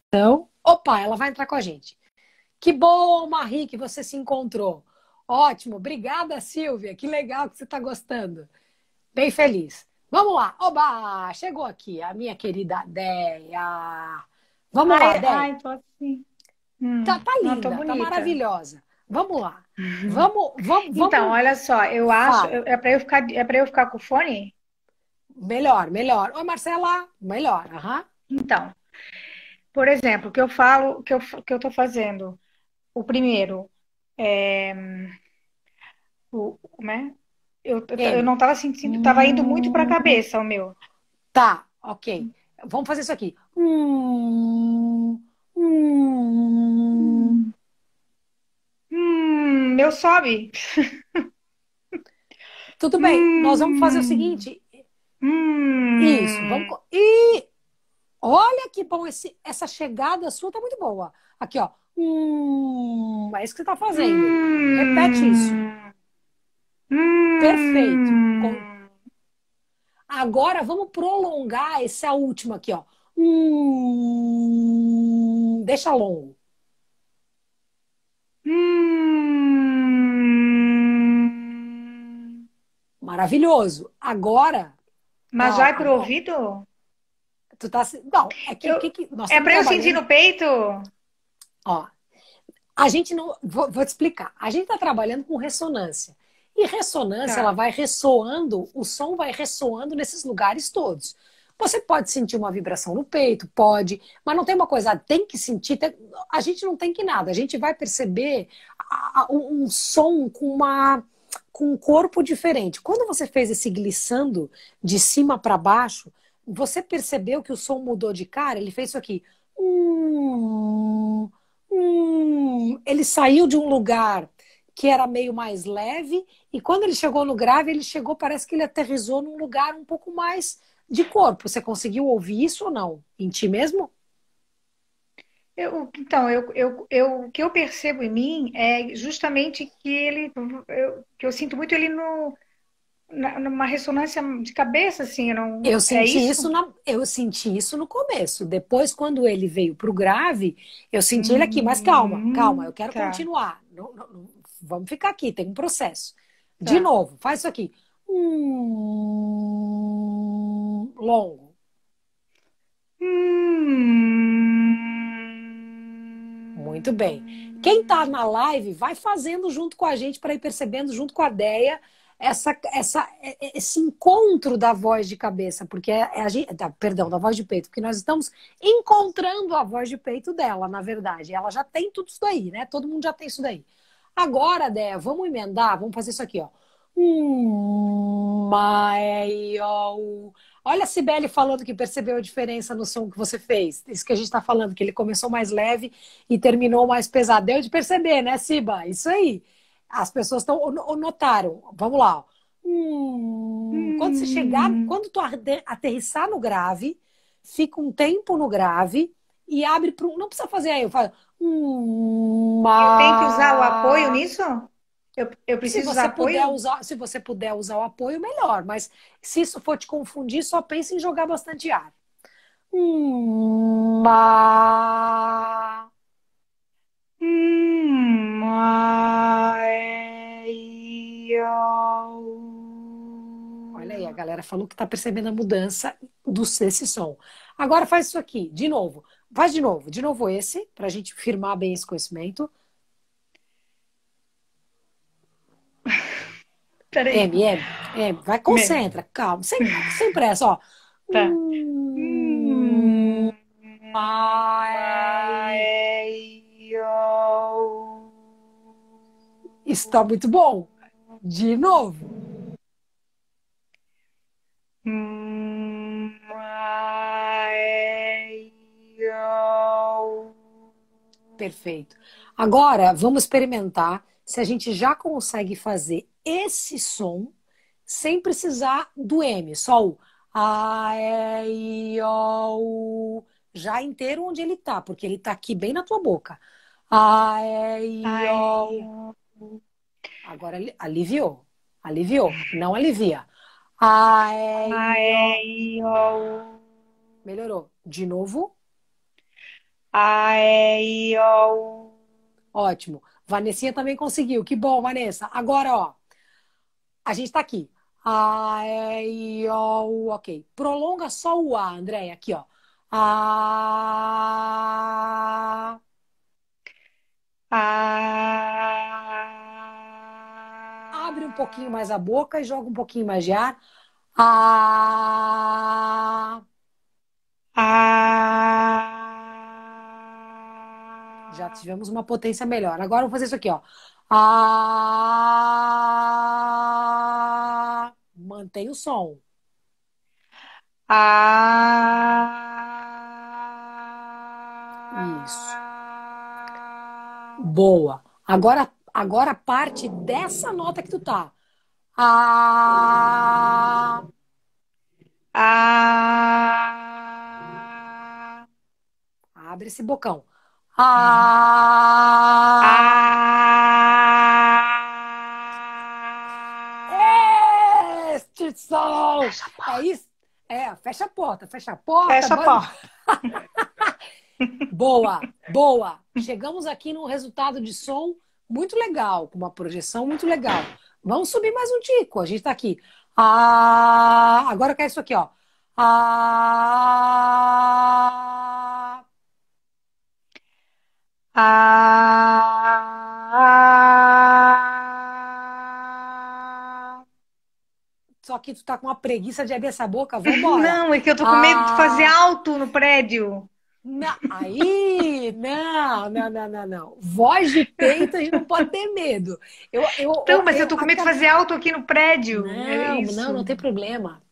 Então, opa, ela vai entrar com a gente. Que bom, Marie, que você se encontrou. Ótimo, obrigada, Silvia. Que legal que você está gostando. Bem feliz. Vamos lá. Oba, chegou aqui a minha querida Deia. Vamos ai, lá, Débora. Ai, tô assim. Hum, tá, tá linda, tá maravilhosa. Vamos lá. Vamos, vamos, vamos. Então, olha só, eu acho. Ah. É para eu ficar, é para eu ficar com o fone? Melhor, melhor. Oi, Marcela, melhor. Uhum. Então, por exemplo, o que eu falo, o que eu, que eu tô fazendo? O primeiro é. O, né? Eu, eu, eu não estava sentindo, estava indo muito para a hum. cabeça o meu. Tá, ok. Vamos fazer isso aqui. Hum, hum. Hum, meu sobe. Tudo bem, hum, nós vamos fazer o hum. seguinte. Hum, isso, vamos. E olha que bom, esse, essa chegada sua tá muito boa. Aqui, ó. Hum, é isso que você tá fazendo. Hum. Repete isso. Hum. Perfeito. Com Agora vamos prolongar essa última aqui, ó. Hum, deixa longo. Hum. Maravilhoso. Agora. Mas ó, vai é pro agora, ouvido? Tu tá. Não, é que. Eu, que, que nossa, é pra eu sentir no peito? Ó. A gente não. Vou, vou te explicar. A gente tá trabalhando com ressonância. E ressonância, tá. ela vai ressoando, o som vai ressoando nesses lugares todos. Você pode sentir uma vibração no peito, pode, mas não tem uma coisa, ah, tem que sentir. Tem, a gente não tem que nada, a gente vai perceber a, a, um, um som com uma com um corpo diferente. Quando você fez esse glissando de cima para baixo, você percebeu que o som mudou de cara? Ele fez isso aqui. Hum, hum, ele saiu de um lugar que era meio mais leve, e quando ele chegou no grave, ele chegou, parece que ele aterrizou num lugar um pouco mais de corpo. Você conseguiu ouvir isso ou não? Em ti mesmo? Eu, então, eu, eu, eu, o que eu percebo em mim é justamente que ele, eu, que eu sinto muito ele no, na, numa ressonância de cabeça, assim. Não, eu, é senti é isso? isso na, eu senti isso no começo. Depois, quando ele veio para o grave, eu senti hum, ele aqui. Mas calma, calma, eu quero tá. continuar. Não, não, vamos ficar aqui, tem um processo. Tá. De novo, faz isso aqui. Hum, longo. Muito bem. Quem está na live, vai fazendo junto com a gente para ir percebendo junto com a Deia essa, essa, é, é, esse encontro da voz de cabeça, porque é, é a gente, tá, perdão, da voz de peito, porque nós estamos encontrando a voz de peito dela, na verdade. Ela já tem tudo isso daí, né? Todo mundo já tem isso daí. Agora, Dé, vamos emendar, vamos fazer isso aqui, ó. Hum, maior. Olha a Sibeli falando que percebeu a diferença no som que você fez. Isso que a gente está falando, que ele começou mais leve e terminou mais pesado. Deu de perceber, né, Siba? Isso aí. As pessoas estão notaram. Vamos lá. Hum, hum. Quando você chegar, hum. quando tu aterrissar no grave, fica um tempo no grave e abre para um. Não precisa fazer aí, eu falo. Uma... Eu tenho que usar o apoio nisso? Eu, eu preciso usar apoio? Puder usar, se você puder usar o apoio, melhor. Mas se isso for te confundir, só pense em jogar bastante ar. Uma... Uma... Olha aí, a galera falou que está percebendo a mudança do, desse som. Agora faz isso aqui, de novo. Faz de novo, de novo esse, para a gente firmar bem esse conhecimento. M, M, M, vai, concentra, M. calma, sem, sem pressa, ó. Tá. Hum, Está muito bom. De novo. Hum. Perfeito. Agora, vamos experimentar se a gente já consegue fazer esse som sem precisar do M, só o A, E, I, O, U, já inteiro onde ele tá, porque ele tá aqui bem na tua boca. A, E, I, O, U. Agora aliviou. Aliviou. Não alivia. A, E, I, O, U. Melhorou. De novo. A, E, I, O. U. Ótimo. Vanessinha também conseguiu. Que bom, Vanessa. Agora, ó. A gente tá aqui. A, E, I, O, U. Ok. Prolonga só o A, Andréia. Aqui, ó. A. A. Abre um pouquinho mais a boca e joga um pouquinho mais de ar. A. A. Já tivemos uma potência melhor. Agora eu vou fazer isso aqui, ó. Ah, mantém o som. Ah, isso. Boa. Agora, agora parte dessa nota que tu tá. Ah, ah. Abre esse bocão. Ah! Este som! É isso? É, fecha a porta, fecha a porta. Fecha a porta. boa, boa. Chegamos aqui num resultado de som muito legal, com uma projeção muito legal. Vamos subir mais um tico. A gente está aqui. Ah, agora quero isso aqui, ó. Ah, ah, Só que tu tá com uma preguiça de abrir essa boca, vambora. Não, é que eu tô com medo de ah. fazer alto no prédio. Não, aí, não, não, não, não, não. Voz de peito, a gente não pode ter medo. Eu, eu, então, mas eu, eu tô com medo de fazer alto aqui no prédio. Não, é não, não tem problema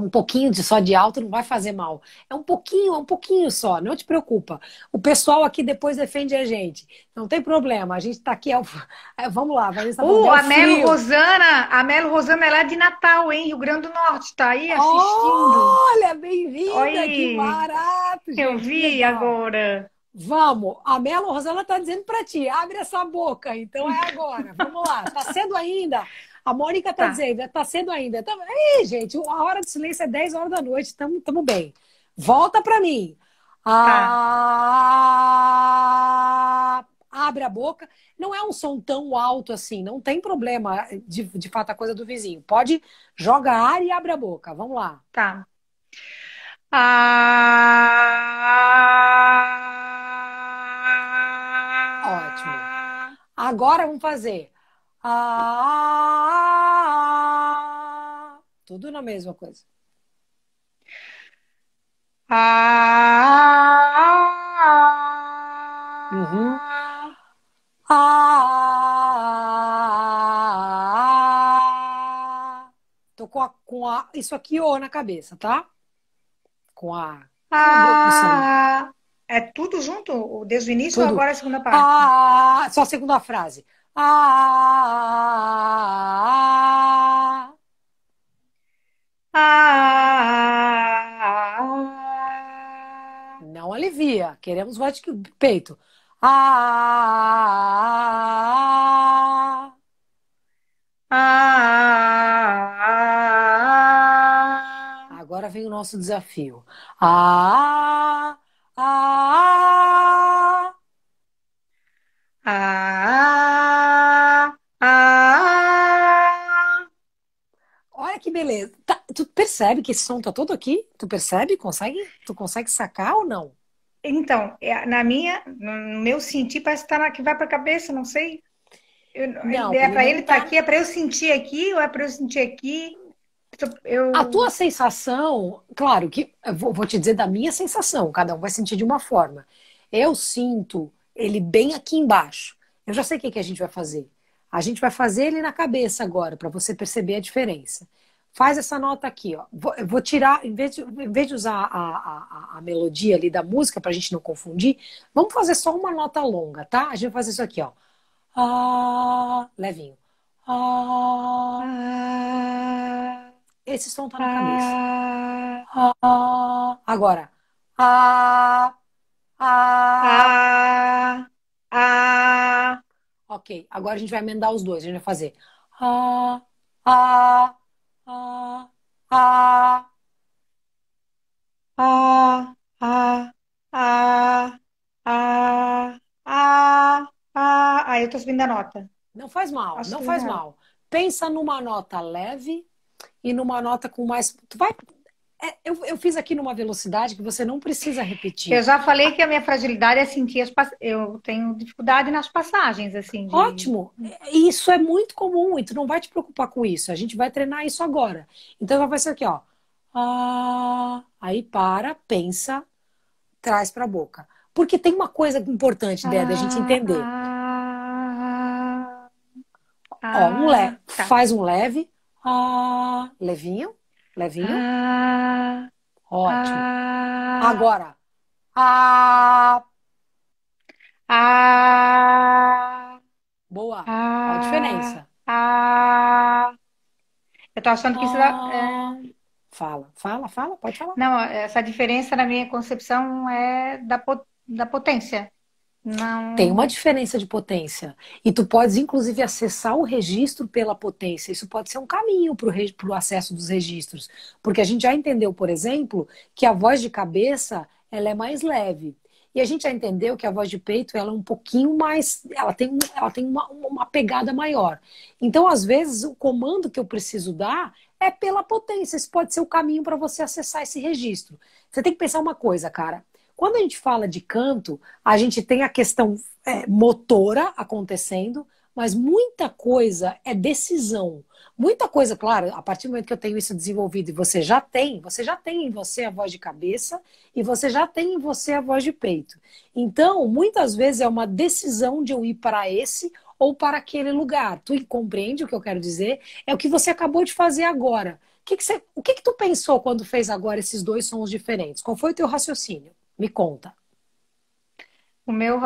um pouquinho de só de alto não vai fazer mal. É um pouquinho, é um pouquinho só, não te preocupa. O pessoal aqui depois defende a gente. Não tem problema, a gente tá aqui. é Vamos lá, Vanessa. Uh, a Melo frio. Rosana, a Melo Rosana é lá de Natal, hein? Rio Grande do Norte, tá aí assistindo. Olha, bem-vinda, que barato. Gente. Eu vi agora. Vamos, a Melo Rosana tá dizendo para ti, abre essa boca, então é agora. Vamos lá, tá cedo ainda. A Mônica tá, tá. dizendo, tá sendo ainda. Tá... Ei, gente, a hora do silêncio é 10 horas da noite, estamos bem. Volta para mim. Ah, tá. abre a boca. Não é um som tão alto assim, não tem problema de, de fato a coisa do vizinho. Pode joga ar e abre a boca. Vamos lá. Tá. Ah... Ótimo. Agora vamos fazer. Ah, tudo na mesma coisa. Ah, uhum. ah, ah Tô com a, com a, isso aqui ou na cabeça, tá? Com a. Ah, é tudo junto? Desde o início tudo. ou agora é a segunda ah, parte? Ah, só a segunda frase ah, ah, ah, Não alivia, queremos voz de peito. ah, ah, Agora vem o nosso desafio. ah, ah, ah. beleza. Tá, tu percebe que esse som tá todo aqui? Tu percebe? Consegue? Tu consegue sacar ou não? Então, é, na minha, no meu sentir, parece que, tá na, que vai pra cabeça, não sei. Eu, não, é para ele estar tá, tá aqui, é para eu sentir aqui, ou é para eu sentir aqui? Eu... A tua sensação, claro que eu vou, vou te dizer da minha sensação, cada um vai sentir de uma forma. Eu sinto ele bem aqui embaixo. Eu já sei o que, que a gente vai fazer. A gente vai fazer ele na cabeça agora, para você perceber a diferença faz essa nota aqui, ó. Vou, vou tirar, em vez, de, em vez de usar a, a, a melodia ali da música para a gente não confundir, vamos fazer só uma nota longa, tá? A gente vai fazer isso aqui, ó. Ah, levinho. Ah, esse som tá na cabeça. Ah, agora. Ah, ah, ah. ah. Ok, agora a gente vai emendar os dois. A gente vai fazer. Ah, ah a, a, a, a, a, a, a, Ah, Aí eu tô subindo a nota. Não faz mal, Acho não faz não. mal. Pensa numa nota leve e numa nota com mais. Tu vai é, eu, eu fiz aqui numa velocidade que você não precisa repetir. Eu já falei que a minha fragilidade é sentir as pass... eu tenho dificuldade nas passagens assim. De... Ótimo. É, isso é muito comum e tu não vai te preocupar com isso. A gente vai treinar isso agora. Então vai ser aqui, ó. Ah, aí para, pensa, traz para a boca. Porque tem uma coisa importante, Dé, ah, da gente entender. Ah, ó, um leve, ah, tá. faz um leve, ah, levinho Levinho. Ah, Ótimo. Ah, Agora. Ah, ah, Boa. Ah, a diferença. Ah, eu tô achando que isso dá. Ah. É... Fala, fala, fala, pode falar. Não, essa diferença na minha concepção é da, da potência. Não. Tem uma diferença de potência. E tu podes, inclusive, acessar o registro pela potência. Isso pode ser um caminho para o acesso dos registros. Porque a gente já entendeu, por exemplo, que a voz de cabeça ela é mais leve. E a gente já entendeu que a voz de peito ela é um pouquinho mais. Ela tem, ela tem uma, uma pegada maior. Então, às vezes, o comando que eu preciso dar é pela potência. Isso pode ser o caminho para você acessar esse registro. Você tem que pensar uma coisa, cara quando a gente fala de canto, a gente tem a questão é, motora acontecendo, mas muita coisa é decisão. Muita coisa, claro, a partir do momento que eu tenho isso desenvolvido e você já tem, você já tem em você a voz de cabeça e você já tem em você a voz de peito. Então, muitas vezes é uma decisão de eu ir para esse ou para aquele lugar. Tu compreende o que eu quero dizer? É o que você acabou de fazer agora. O que, que você, o que, que tu pensou quando fez agora esses dois sons diferentes? Qual foi o teu raciocínio? Me conta. O meu,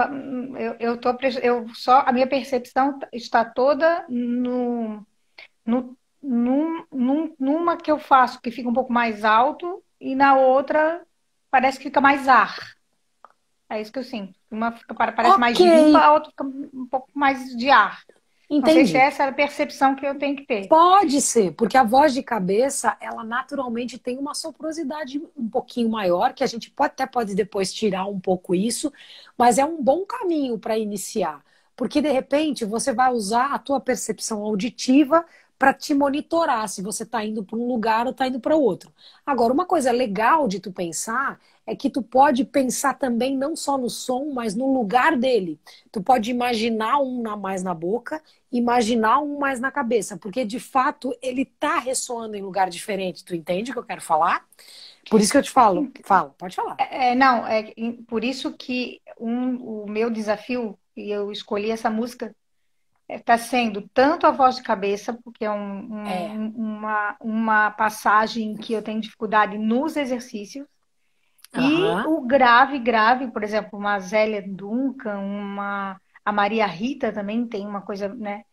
eu, eu, tô, eu só, a minha percepção está toda no, no, num, num, numa que eu faço que fica um pouco mais alto e na outra parece que fica mais ar. É isso que eu sinto. Uma fica, parece okay. mais limpa, a outra fica um pouco mais de ar. Entendi. Não sei se é essa era a percepção que eu tenho que ter. Pode ser, porque a voz de cabeça, ela naturalmente tem uma soprosidade um pouquinho maior, que a gente pode, até pode depois tirar um pouco isso, mas é um bom caminho para iniciar. Porque, de repente, você vai usar a tua percepção auditiva para te monitorar se você está indo para um lugar ou está indo para outro. Agora, uma coisa legal de tu pensar é que tu pode pensar também não só no som, mas no lugar dele. Tu pode imaginar um na mais na boca imaginar um mais na cabeça, porque de fato ele tá ressoando em lugar diferente. Tu entende o que eu quero falar? Por isso que eu te falo, fala, pode falar. É, é não, é por isso que um, o meu desafio, e eu escolhi essa música, está é, tá sendo tanto a voz de cabeça, porque é, um, um, é. Uma, uma passagem que eu tenho dificuldade nos exercícios, uhum. e o grave, grave, por exemplo, uma Zélia Duncan, uma a Maria Rita também tem uma coisa, né?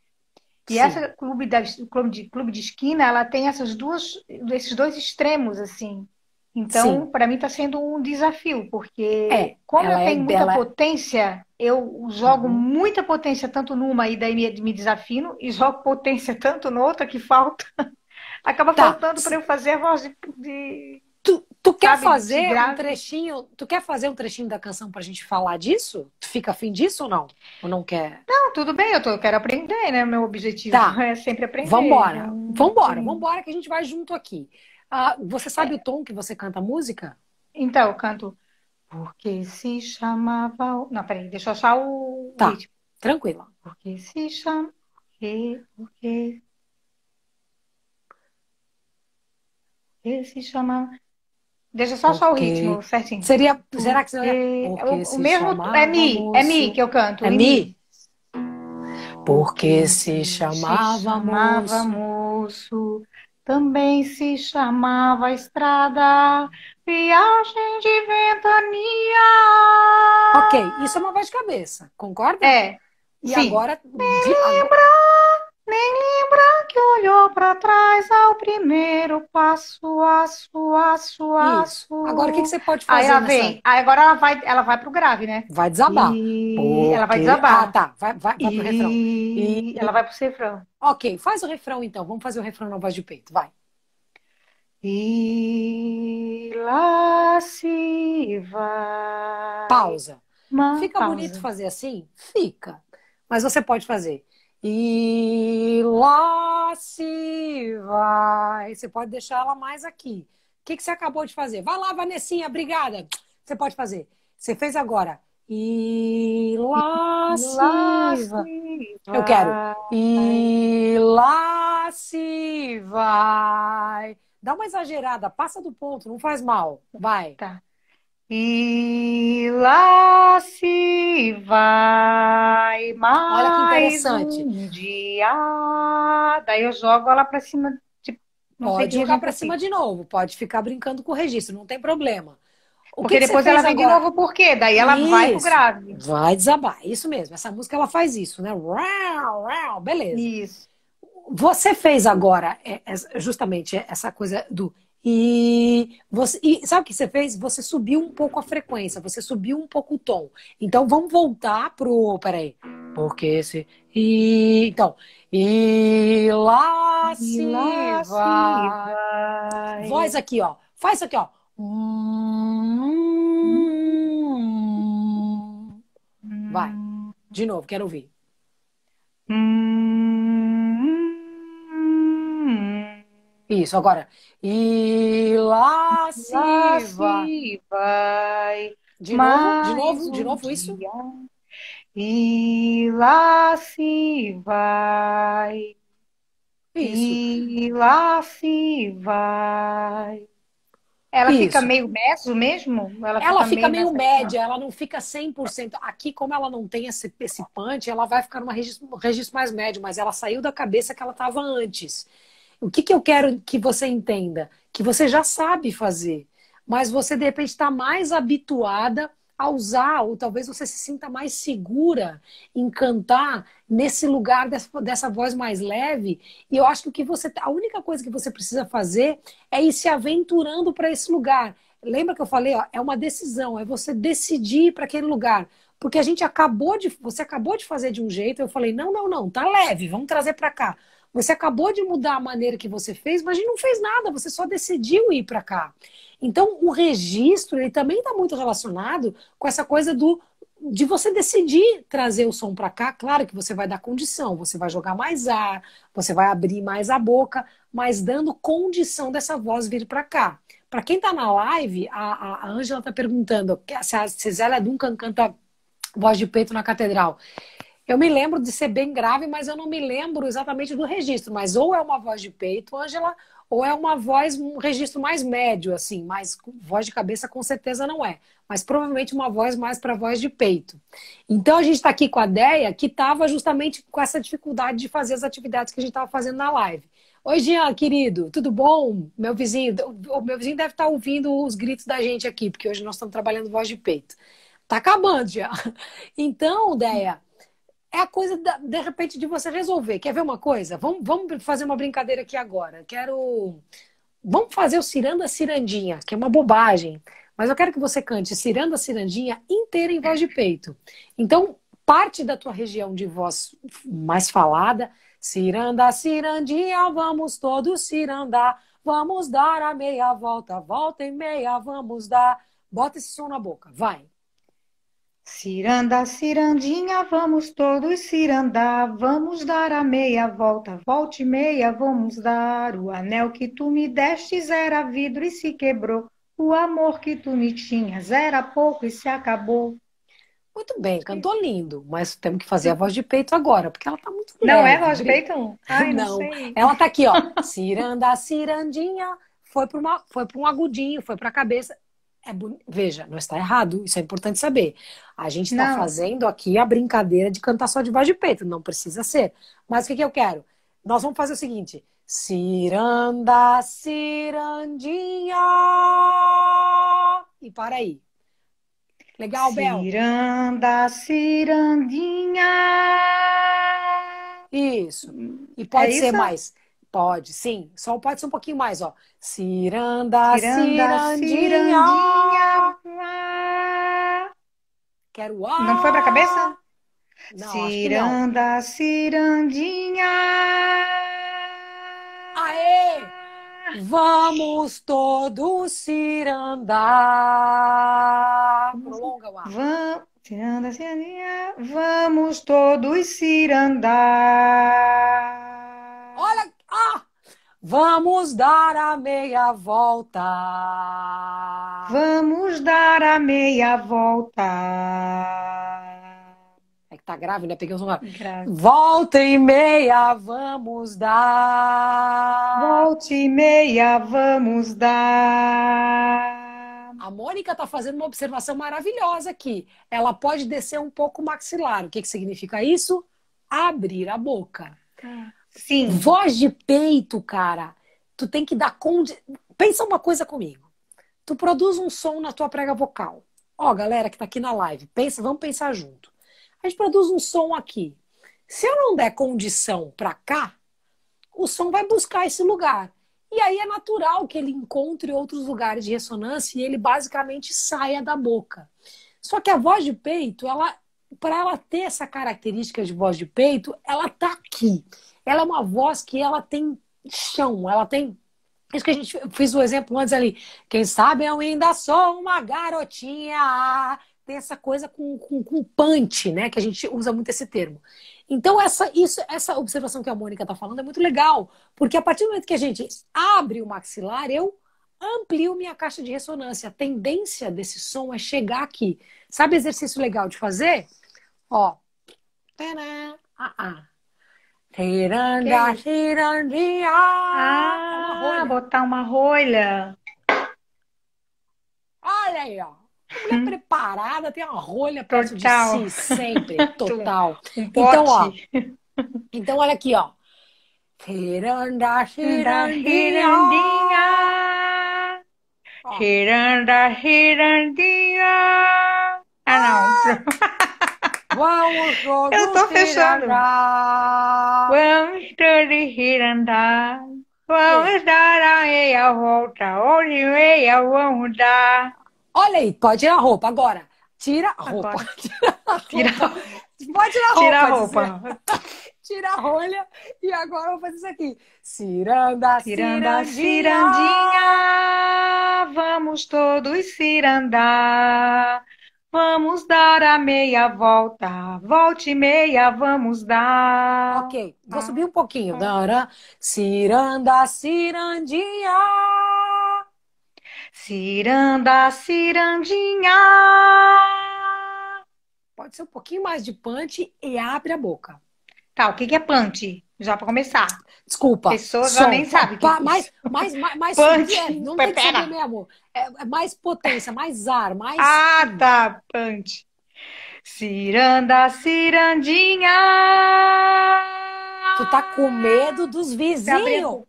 E essa clube, da, clube, de, clube de esquina, ela tem essas duas, esses dois extremos, assim. Então, para mim está sendo um desafio, porque é, como eu é tenho é muita potência, eu jogo uhum. muita potência tanto numa e daí me, me, desafino, e jogo potência tanto noutra que falta. Acaba tá. faltando para eu fazer a voz de, de, Tu, tu quer Sabe, fazer um trechinho? Tu quer fazer um trechinho da canção pra gente falar disso? Tu fica afim disso ou não? Ou não quer? Não, tudo bem, eu, tô, eu quero aprender, né? Meu objetivo tá. é sempre aprender. Vambora, então... vambora, Sim. vambora, que a gente vai junto aqui. ah você sabe é. o tom que você canta a música? Então, eu canto. Porque se chamava. Não, peraí, deixa eu achar o. Tá, ritmo. tranquila. Porque se chama. Porque. Porque. Porque se chamava Deixa só okay. só o ritmo certinho. Seria, será que seria... Porque o, se o mesmo é, é mi, é mi que eu canto. É mi? Porque se chamava, se chamava moço, moço, também se chamava estrada, viagem de ventania. Ok, isso é uma voz de cabeça, concorda? É. E Sim. agora... Me lembra... Nem lembra que olhou para trás ao primeiro passo, aço, aço, aço. Agora o que, que você pode fazer? Aí ela vem, nessa... aí agora ela vai, ela vai pro grave, né? Vai desabar. E... Porque... Ela vai desabar. Ah, tá. Vai, vai, vai pro refrão. E... Ela vai pro refrão. Ok, faz o refrão então. Vamos fazer o refrão na voz de peito. Vai. E lá se vai. Pausa. Uma Fica pausa. bonito fazer assim? Fica. Mas você pode fazer. E lá se vai. Você pode deixar ela mais aqui. O que, que você acabou de fazer? Vai lá, Vanessinha, obrigada. Você pode fazer. Você fez agora. E lá se vai. Eu quero. E lá se vai. Dá uma exagerada, passa do ponto, não faz mal. Vai. Tá. E lá se vai mais Olha que interessante. um dia. Daí eu jogo ela para cima. Tipo, pode jogar para cima de novo, pode ficar brincando com o registro, não tem problema. O Porque que depois ela vem agora? de novo por quê? Daí ela isso. vai pro grave. Vai desabar, isso mesmo. Essa música ela faz isso, né? beleza. Isso. Você fez agora é, é, justamente essa coisa do e, você, e sabe o que você fez? Você subiu um pouco a frequência, você subiu um pouco o tom. Então vamos voltar pro. Peraí. Porque esse. E, então. E lá, e se, lá vai. se vai. Voz aqui, ó. Faz isso aqui, ó. Vai. De novo, quero ouvir. Hum. Isso, agora. E lá se vai. vai. De novo, de novo, um de novo isso. Dia. E lá se vai. Isso. E lá se vai. Ela Isso. fica meio meso mesmo? Ela fica, ela fica meio, meio média, ela não fica 100%. Aqui, como ela não tem esse, esse punch, ela vai ficar num registro, registro mais médio, mas ela saiu da cabeça que ela estava antes. O que, que eu quero que você entenda? Que você já sabe fazer, mas você de repente está mais habituada a usar, ou talvez você se sinta mais segura em cantar nesse lugar dessa, dessa voz mais leve. E eu acho que o que você. A única coisa que você precisa fazer é ir se aventurando para esse lugar. Lembra que eu falei, ó, é uma decisão, é você decidir para aquele lugar. Porque a gente acabou de. Você acabou de fazer de um jeito, eu falei, não, não, não, tá leve, vamos trazer para cá. Você acabou de mudar a maneira que você fez, mas não fez nada, você só decidiu ir para cá. Então, o registro ele também está muito relacionado com essa coisa do de você decidir trazer o som para cá, claro que você vai dar condição, você vai jogar mais ar, você vai abrir mais a boca, mas dando condição dessa voz vir para cá. Para quem está na live, a Ângela está perguntando se a Cezélia Duncan canta voz de peito na catedral. Eu me lembro de ser bem grave, mas eu não me lembro exatamente do registro. Mas ou é uma voz de peito, Ângela, ou é uma voz, um registro mais médio, assim, mais voz de cabeça com certeza não é, mas provavelmente uma voz mais para voz de peito. Então a gente está aqui com a Deia, que estava justamente com essa dificuldade de fazer as atividades que a gente estava fazendo na live. Oi, Jean, querido, tudo bom? Meu vizinho, o meu vizinho deve estar tá ouvindo os gritos da gente aqui, porque hoje nós estamos trabalhando voz de peito. Tá acabando Jean. Então, Deia, é a coisa, da, de repente, de você resolver. Quer ver uma coisa? Vamos, vamos fazer uma brincadeira aqui agora. Quero. Vamos fazer o Ciranda Cirandinha, que é uma bobagem. Mas eu quero que você cante Ciranda Cirandinha inteira em voz de peito. Então, parte da tua região de voz mais falada, Ciranda Cirandinha, vamos todos cirandar. Vamos dar a meia volta, volta e meia, vamos dar. Bota esse som na boca, vai. Ciranda, cirandinha, vamos todos cirandar, vamos dar a meia volta, volta e meia, vamos dar. O anel que tu me destes era vidro e se quebrou, o amor que tu me tinhas era pouco e se acabou. Muito bem, cantou lindo, mas temos que fazer a voz de peito agora, porque ela tá muito leve. Não é né, voz de peito? Ai, não. não ela tá aqui, ó. Ciranda, cirandinha, foi para um agudinho, foi para a cabeça. É boni... Veja, não está errado, isso é importante saber. A gente está fazendo aqui a brincadeira de cantar só debaixo de peito, não precisa ser. Mas o que, que eu quero? Nós vamos fazer o seguinte: Ciranda, cirandinha. E para aí. Legal, Bel? Ciranda, cirandinha. Isso. E é pode é ser mais. Pode, sim. Só pode ser um pouquinho mais, ó. Ciranda, ciranda cirandinha. cirandinha. Quero a. Não foi pra cabeça? Não, ciranda, cirandinha. Aê! Vamos todos cirandar. Prolonga o ar. Vamos. Ciranda, cirandinha, vamos todos cirandar. Olha Vamos dar a meia volta. Vamos dar a meia volta É que tá grave, né? Peguei um grave. Volta e meia, vamos dar. Volta e meia, vamos dar. A Mônica tá fazendo uma observação maravilhosa aqui. Ela pode descer um pouco o maxilar. O que, que significa isso? Abrir a boca. Ah. Sim. Voz de peito, cara. Tu tem que dar conde. Pensa uma coisa comigo. Tu produz um som na tua prega vocal. Ó, galera que tá aqui na live, pensa, vamos pensar junto. A gente produz um som aqui. Se eu não der condição para cá, o som vai buscar esse lugar. E aí é natural que ele encontre outros lugares de ressonância e ele basicamente saia da boca. Só que a voz de peito, ela para ela ter essa característica de voz de peito, ela tá aqui ela é uma voz que ela tem chão, ela tem isso que a gente fez o exemplo antes ali. Quem sabe eu ainda sou uma garotinha. Tem essa coisa com, com, com punch, né? Que a gente usa muito esse termo. Então, essa, isso, essa observação que a Mônica está falando é muito legal, porque a partir do momento que a gente abre o maxilar, eu amplio minha caixa de ressonância. A tendência desse som é chegar aqui. Sabe exercício legal de fazer? Ó. Tadá, ah, ah. Tiranda, que... tirandia. Ah, uma botar uma rolha. Olha aí, ó. Mulher hum. preparada, tem uma rolha perto Total. de si sempre. Total. um então, ó. Então, olha aqui, ó. Tiranda, tirandinha. Tiranda, tirandinha. Ah, não. Ah, Vamos todos Eu tô fechando. Andar, vamos todos ir andar. Vamos Sim. dar a meia volta. Onde meia vamos dar. Olha aí, pode tirar a roupa agora. Tira a roupa. Tira a roupa. Pode tirar a roupa. Tira a roupa. Tira a rolha. E agora eu vou fazer isso aqui. Ciranda, ciranda, cirandinha. cirandinha. Vamos todos cirandar. Vamos dar a meia volta. Volte meia, vamos dar. Ok, vou subir um pouquinho. Tá. Dará. Ciranda, cirandinha. Ciranda, cirandinha. Pode ser um pouquinho mais de punch e abre a boca. Tá, o que é punch? Já para começar. Desculpa. Pessoas já nem sabem. Que... É mais, mais, mais, mais punch, é, não vai tem que saber mesmo. É, é, mais potência, mais ar, mais. Ah, tá. Punch. Ciranda, cirandinha. Tu tá com medo dos tá vizinhos.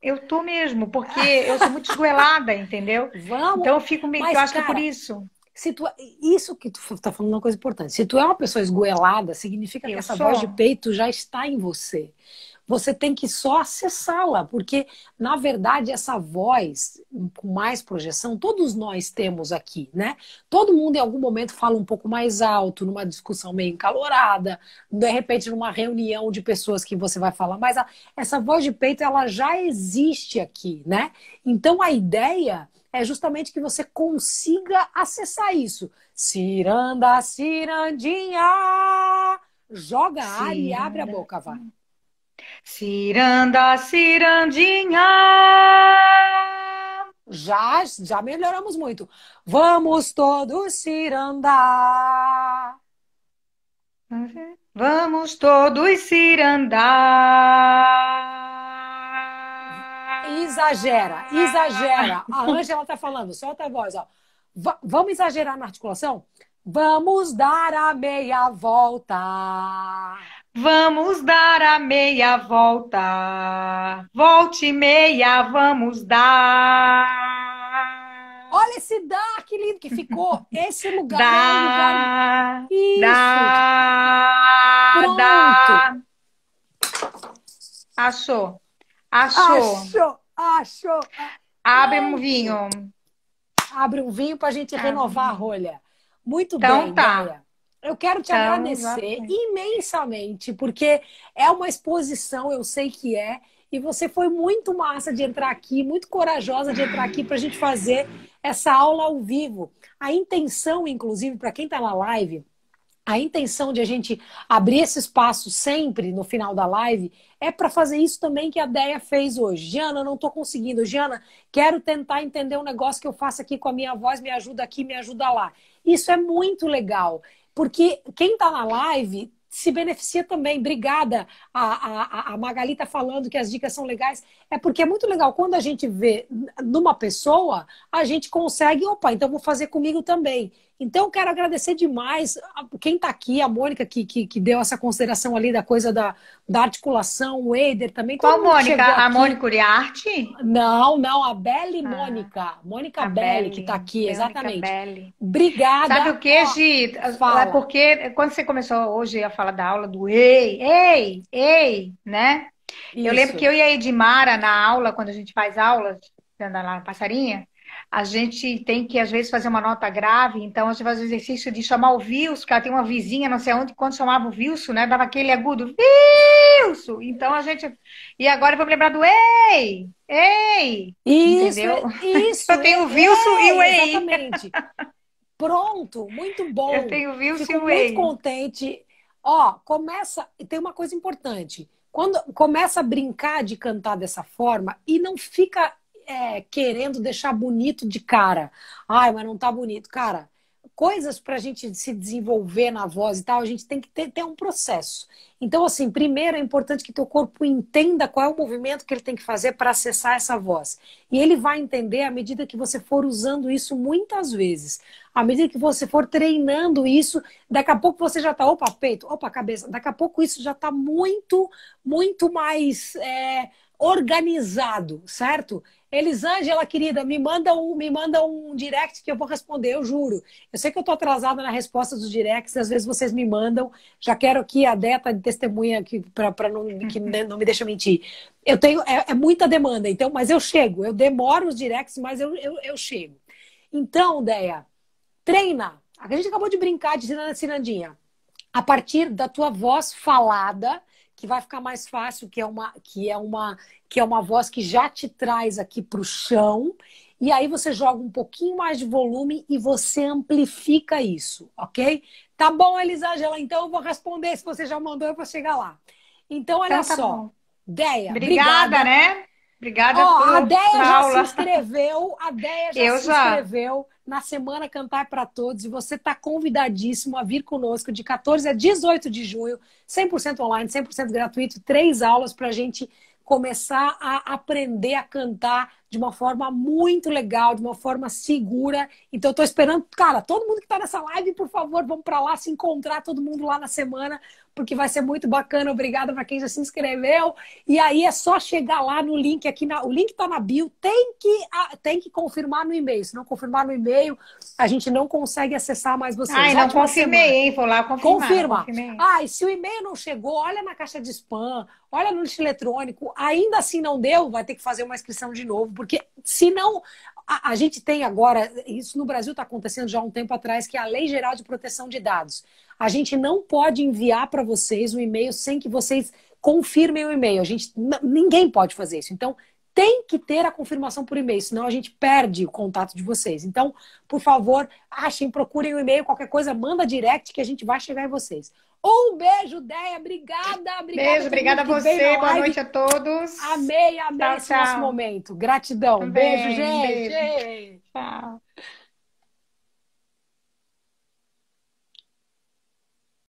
Eu tô mesmo, porque eu sou muito esgoelada, entendeu? Vamos. Então eu fico meio. Mas, eu acho cara, que é por isso. Se tu, é, isso que tu está falando é uma coisa importante. Se tu é uma pessoa esgoelada, significa eu que essa sou. voz de peito já está em você. Você tem que só acessá-la, porque, na verdade, essa voz com mais projeção, todos nós temos aqui, né? Todo mundo, em algum momento, fala um pouco mais alto, numa discussão meio encalorada, de repente, numa reunião de pessoas que você vai falar mais. Essa voz de peito, ela já existe aqui, né? Então, a ideia é justamente que você consiga acessar isso. Ciranda, cirandinha! Joga a ar e abre a boca, vai. Ciranda, cirandinha! Já, já melhoramos muito. Vamos todos cirandar. Uhum. Vamos todos cirandar exagera, exagera. A Ângela está falando, solta a voz, ó. V vamos exagerar na articulação? Vamos dar a meia volta. Vamos dar a meia volta. Volte meia, vamos dar. Olha esse dar, que lindo que ficou. Esse lugar. Dá, é um lugar... Isso. Dá, Pronto. Dá. Achou. Achou. Achou. Acho. Abre um vinho. Abre um vinho para a gente renovar a rolha. Muito então, bem. Então tá. Maria. Eu quero te então, agradecer exatamente. imensamente, porque é uma exposição, eu sei que é, e você foi muito massa de entrar aqui, muito corajosa de entrar aqui para a gente fazer essa aula ao vivo. A intenção, inclusive, para quem está na live, a intenção de a gente abrir esse espaço sempre no final da live é para fazer isso também que a Deia fez hoje. Giana, não estou conseguindo. Giana, quero tentar entender um negócio que eu faço aqui com a minha voz, me ajuda aqui, me ajuda lá. Isso é muito legal, porque quem está na live se beneficia também. Obrigada, a, a, a Magali está falando que as dicas são legais é porque é muito legal quando a gente vê numa pessoa, a gente consegue, opa, então vou fazer comigo também. Então, quero agradecer demais a quem está aqui, a Mônica, que, que, que, deu essa consideração ali da coisa da, da articulação, o Eder também. Qual Mônica? A Mônica Uriarte? Não, não, a Belle ah, Mônica. Mônica Belle, que está aqui, Mônica exatamente. Belle. Obrigada. Sabe o que, Gi? Fala. É porque quando você começou hoje a falar da aula do ei, ei, ei, né? Isso. Eu lembro que eu e a Edmara, na aula, quando a gente faz aulas, andando lá na Passarinha, a gente tem que, às vezes, fazer uma nota grave, então a gente faz o exercício de chamar o Vilso, porque ela tem uma vizinha, não sei onde, quando chamava o Vilso, né? Dava aquele agudo, Vilso! Então a gente. E agora vamos lembrar do Ei! Ei! Isso, Entendeu? É isso! Eu tenho o Vilso é, e o Ei! Exatamente! Pronto, muito bom! Eu tenho o Vilso e o Ei! Fico muito contente. Ó, começa. Tem uma coisa importante quando começa a brincar de cantar dessa forma e não fica é, querendo deixar bonito de cara. Ai, mas não tá bonito. Cara, coisas para a gente se desenvolver na voz e tal, a gente tem que ter, ter, um processo. Então, assim, primeiro é importante que teu corpo entenda qual é o movimento que ele tem que fazer para acessar essa voz. E ele vai entender à medida que você for usando isso muitas vezes. À medida que você for treinando isso, daqui a pouco você já está, opa, peito, opa, cabeça. Daqui a pouco isso já está muito, muito mais é, organizado, certo? Elisângela, querida, me manda, um, me manda um direct que eu vou responder, eu juro. Eu sei que eu estou atrasada na resposta dos directs, às vezes vocês me mandam. Já quero aqui a deta de testemunha para não, que não me deixa mentir. Eu tenho, é, é, muita demanda, então, mas eu chego. Eu demoro os directs, mas eu, eu, eu chego. Então, Deia, Treina. A gente acabou de brincar de Cirandinha. A partir da tua voz falada, que vai ficar mais fácil, que é uma que é uma que é uma voz que já te traz aqui para o chão. E aí você joga um pouquinho mais de volume e você amplifica isso, ok? Tá bom, Elisângela, então eu vou responder se você já mandou, eu vou chegar lá. Então, olha então tá só. Bom. Deia, obrigada, obrigada, né? Obrigada Ó, oh, por a Deia já aula. se inscreveu, a Deia já eu se já. inscreveu na semana Cantar para Todos e você está convidadíssimo a vir conosco de 14 a 18 de junho, 100% online, 100% gratuito, três aulas para a gente começar a aprender a cantar de uma forma muito legal, de uma forma segura. Então, estou esperando, cara, todo mundo que está nessa live, por favor, vamos para lá se encontrar, todo mundo lá na semana, porque vai ser muito bacana. Obrigada para quem já se inscreveu. E aí é só chegar lá no link aqui, na, o link está na bio, tem que, tem que confirmar no e-mail. Se não confirmar no e-mail, a gente não consegue acessar mais vocês. Ai, não confirmei, hein? Vou lá confirmar. Confirma. Ah, e se o e-mail não chegou, olha na caixa de spam, olha no lixo eletrônico. Ainda assim não deu, vai ter que fazer uma inscrição de novo porque se não. A, a gente tem agora, isso no Brasil está acontecendo já há um tempo atrás, que é a Lei Geral de Proteção de Dados. A gente não pode enviar para vocês um e-mail sem que vocês confirmem o e-mail. A gente ninguém pode fazer isso. Então, tem que ter a confirmação por e-mail, senão a gente perde o contato de vocês. Então, por favor, achem, procurem o e-mail, qualquer coisa, manda direct que a gente vai chegar em vocês. Um beijo, Deia. Obrigada, obrigada. Beijo, obrigada a você. Boa noite a todos. Amei, amei tchau, esse tchau. nosso momento. Gratidão. Um beijo, beijo, gente. Beijo. Tchau.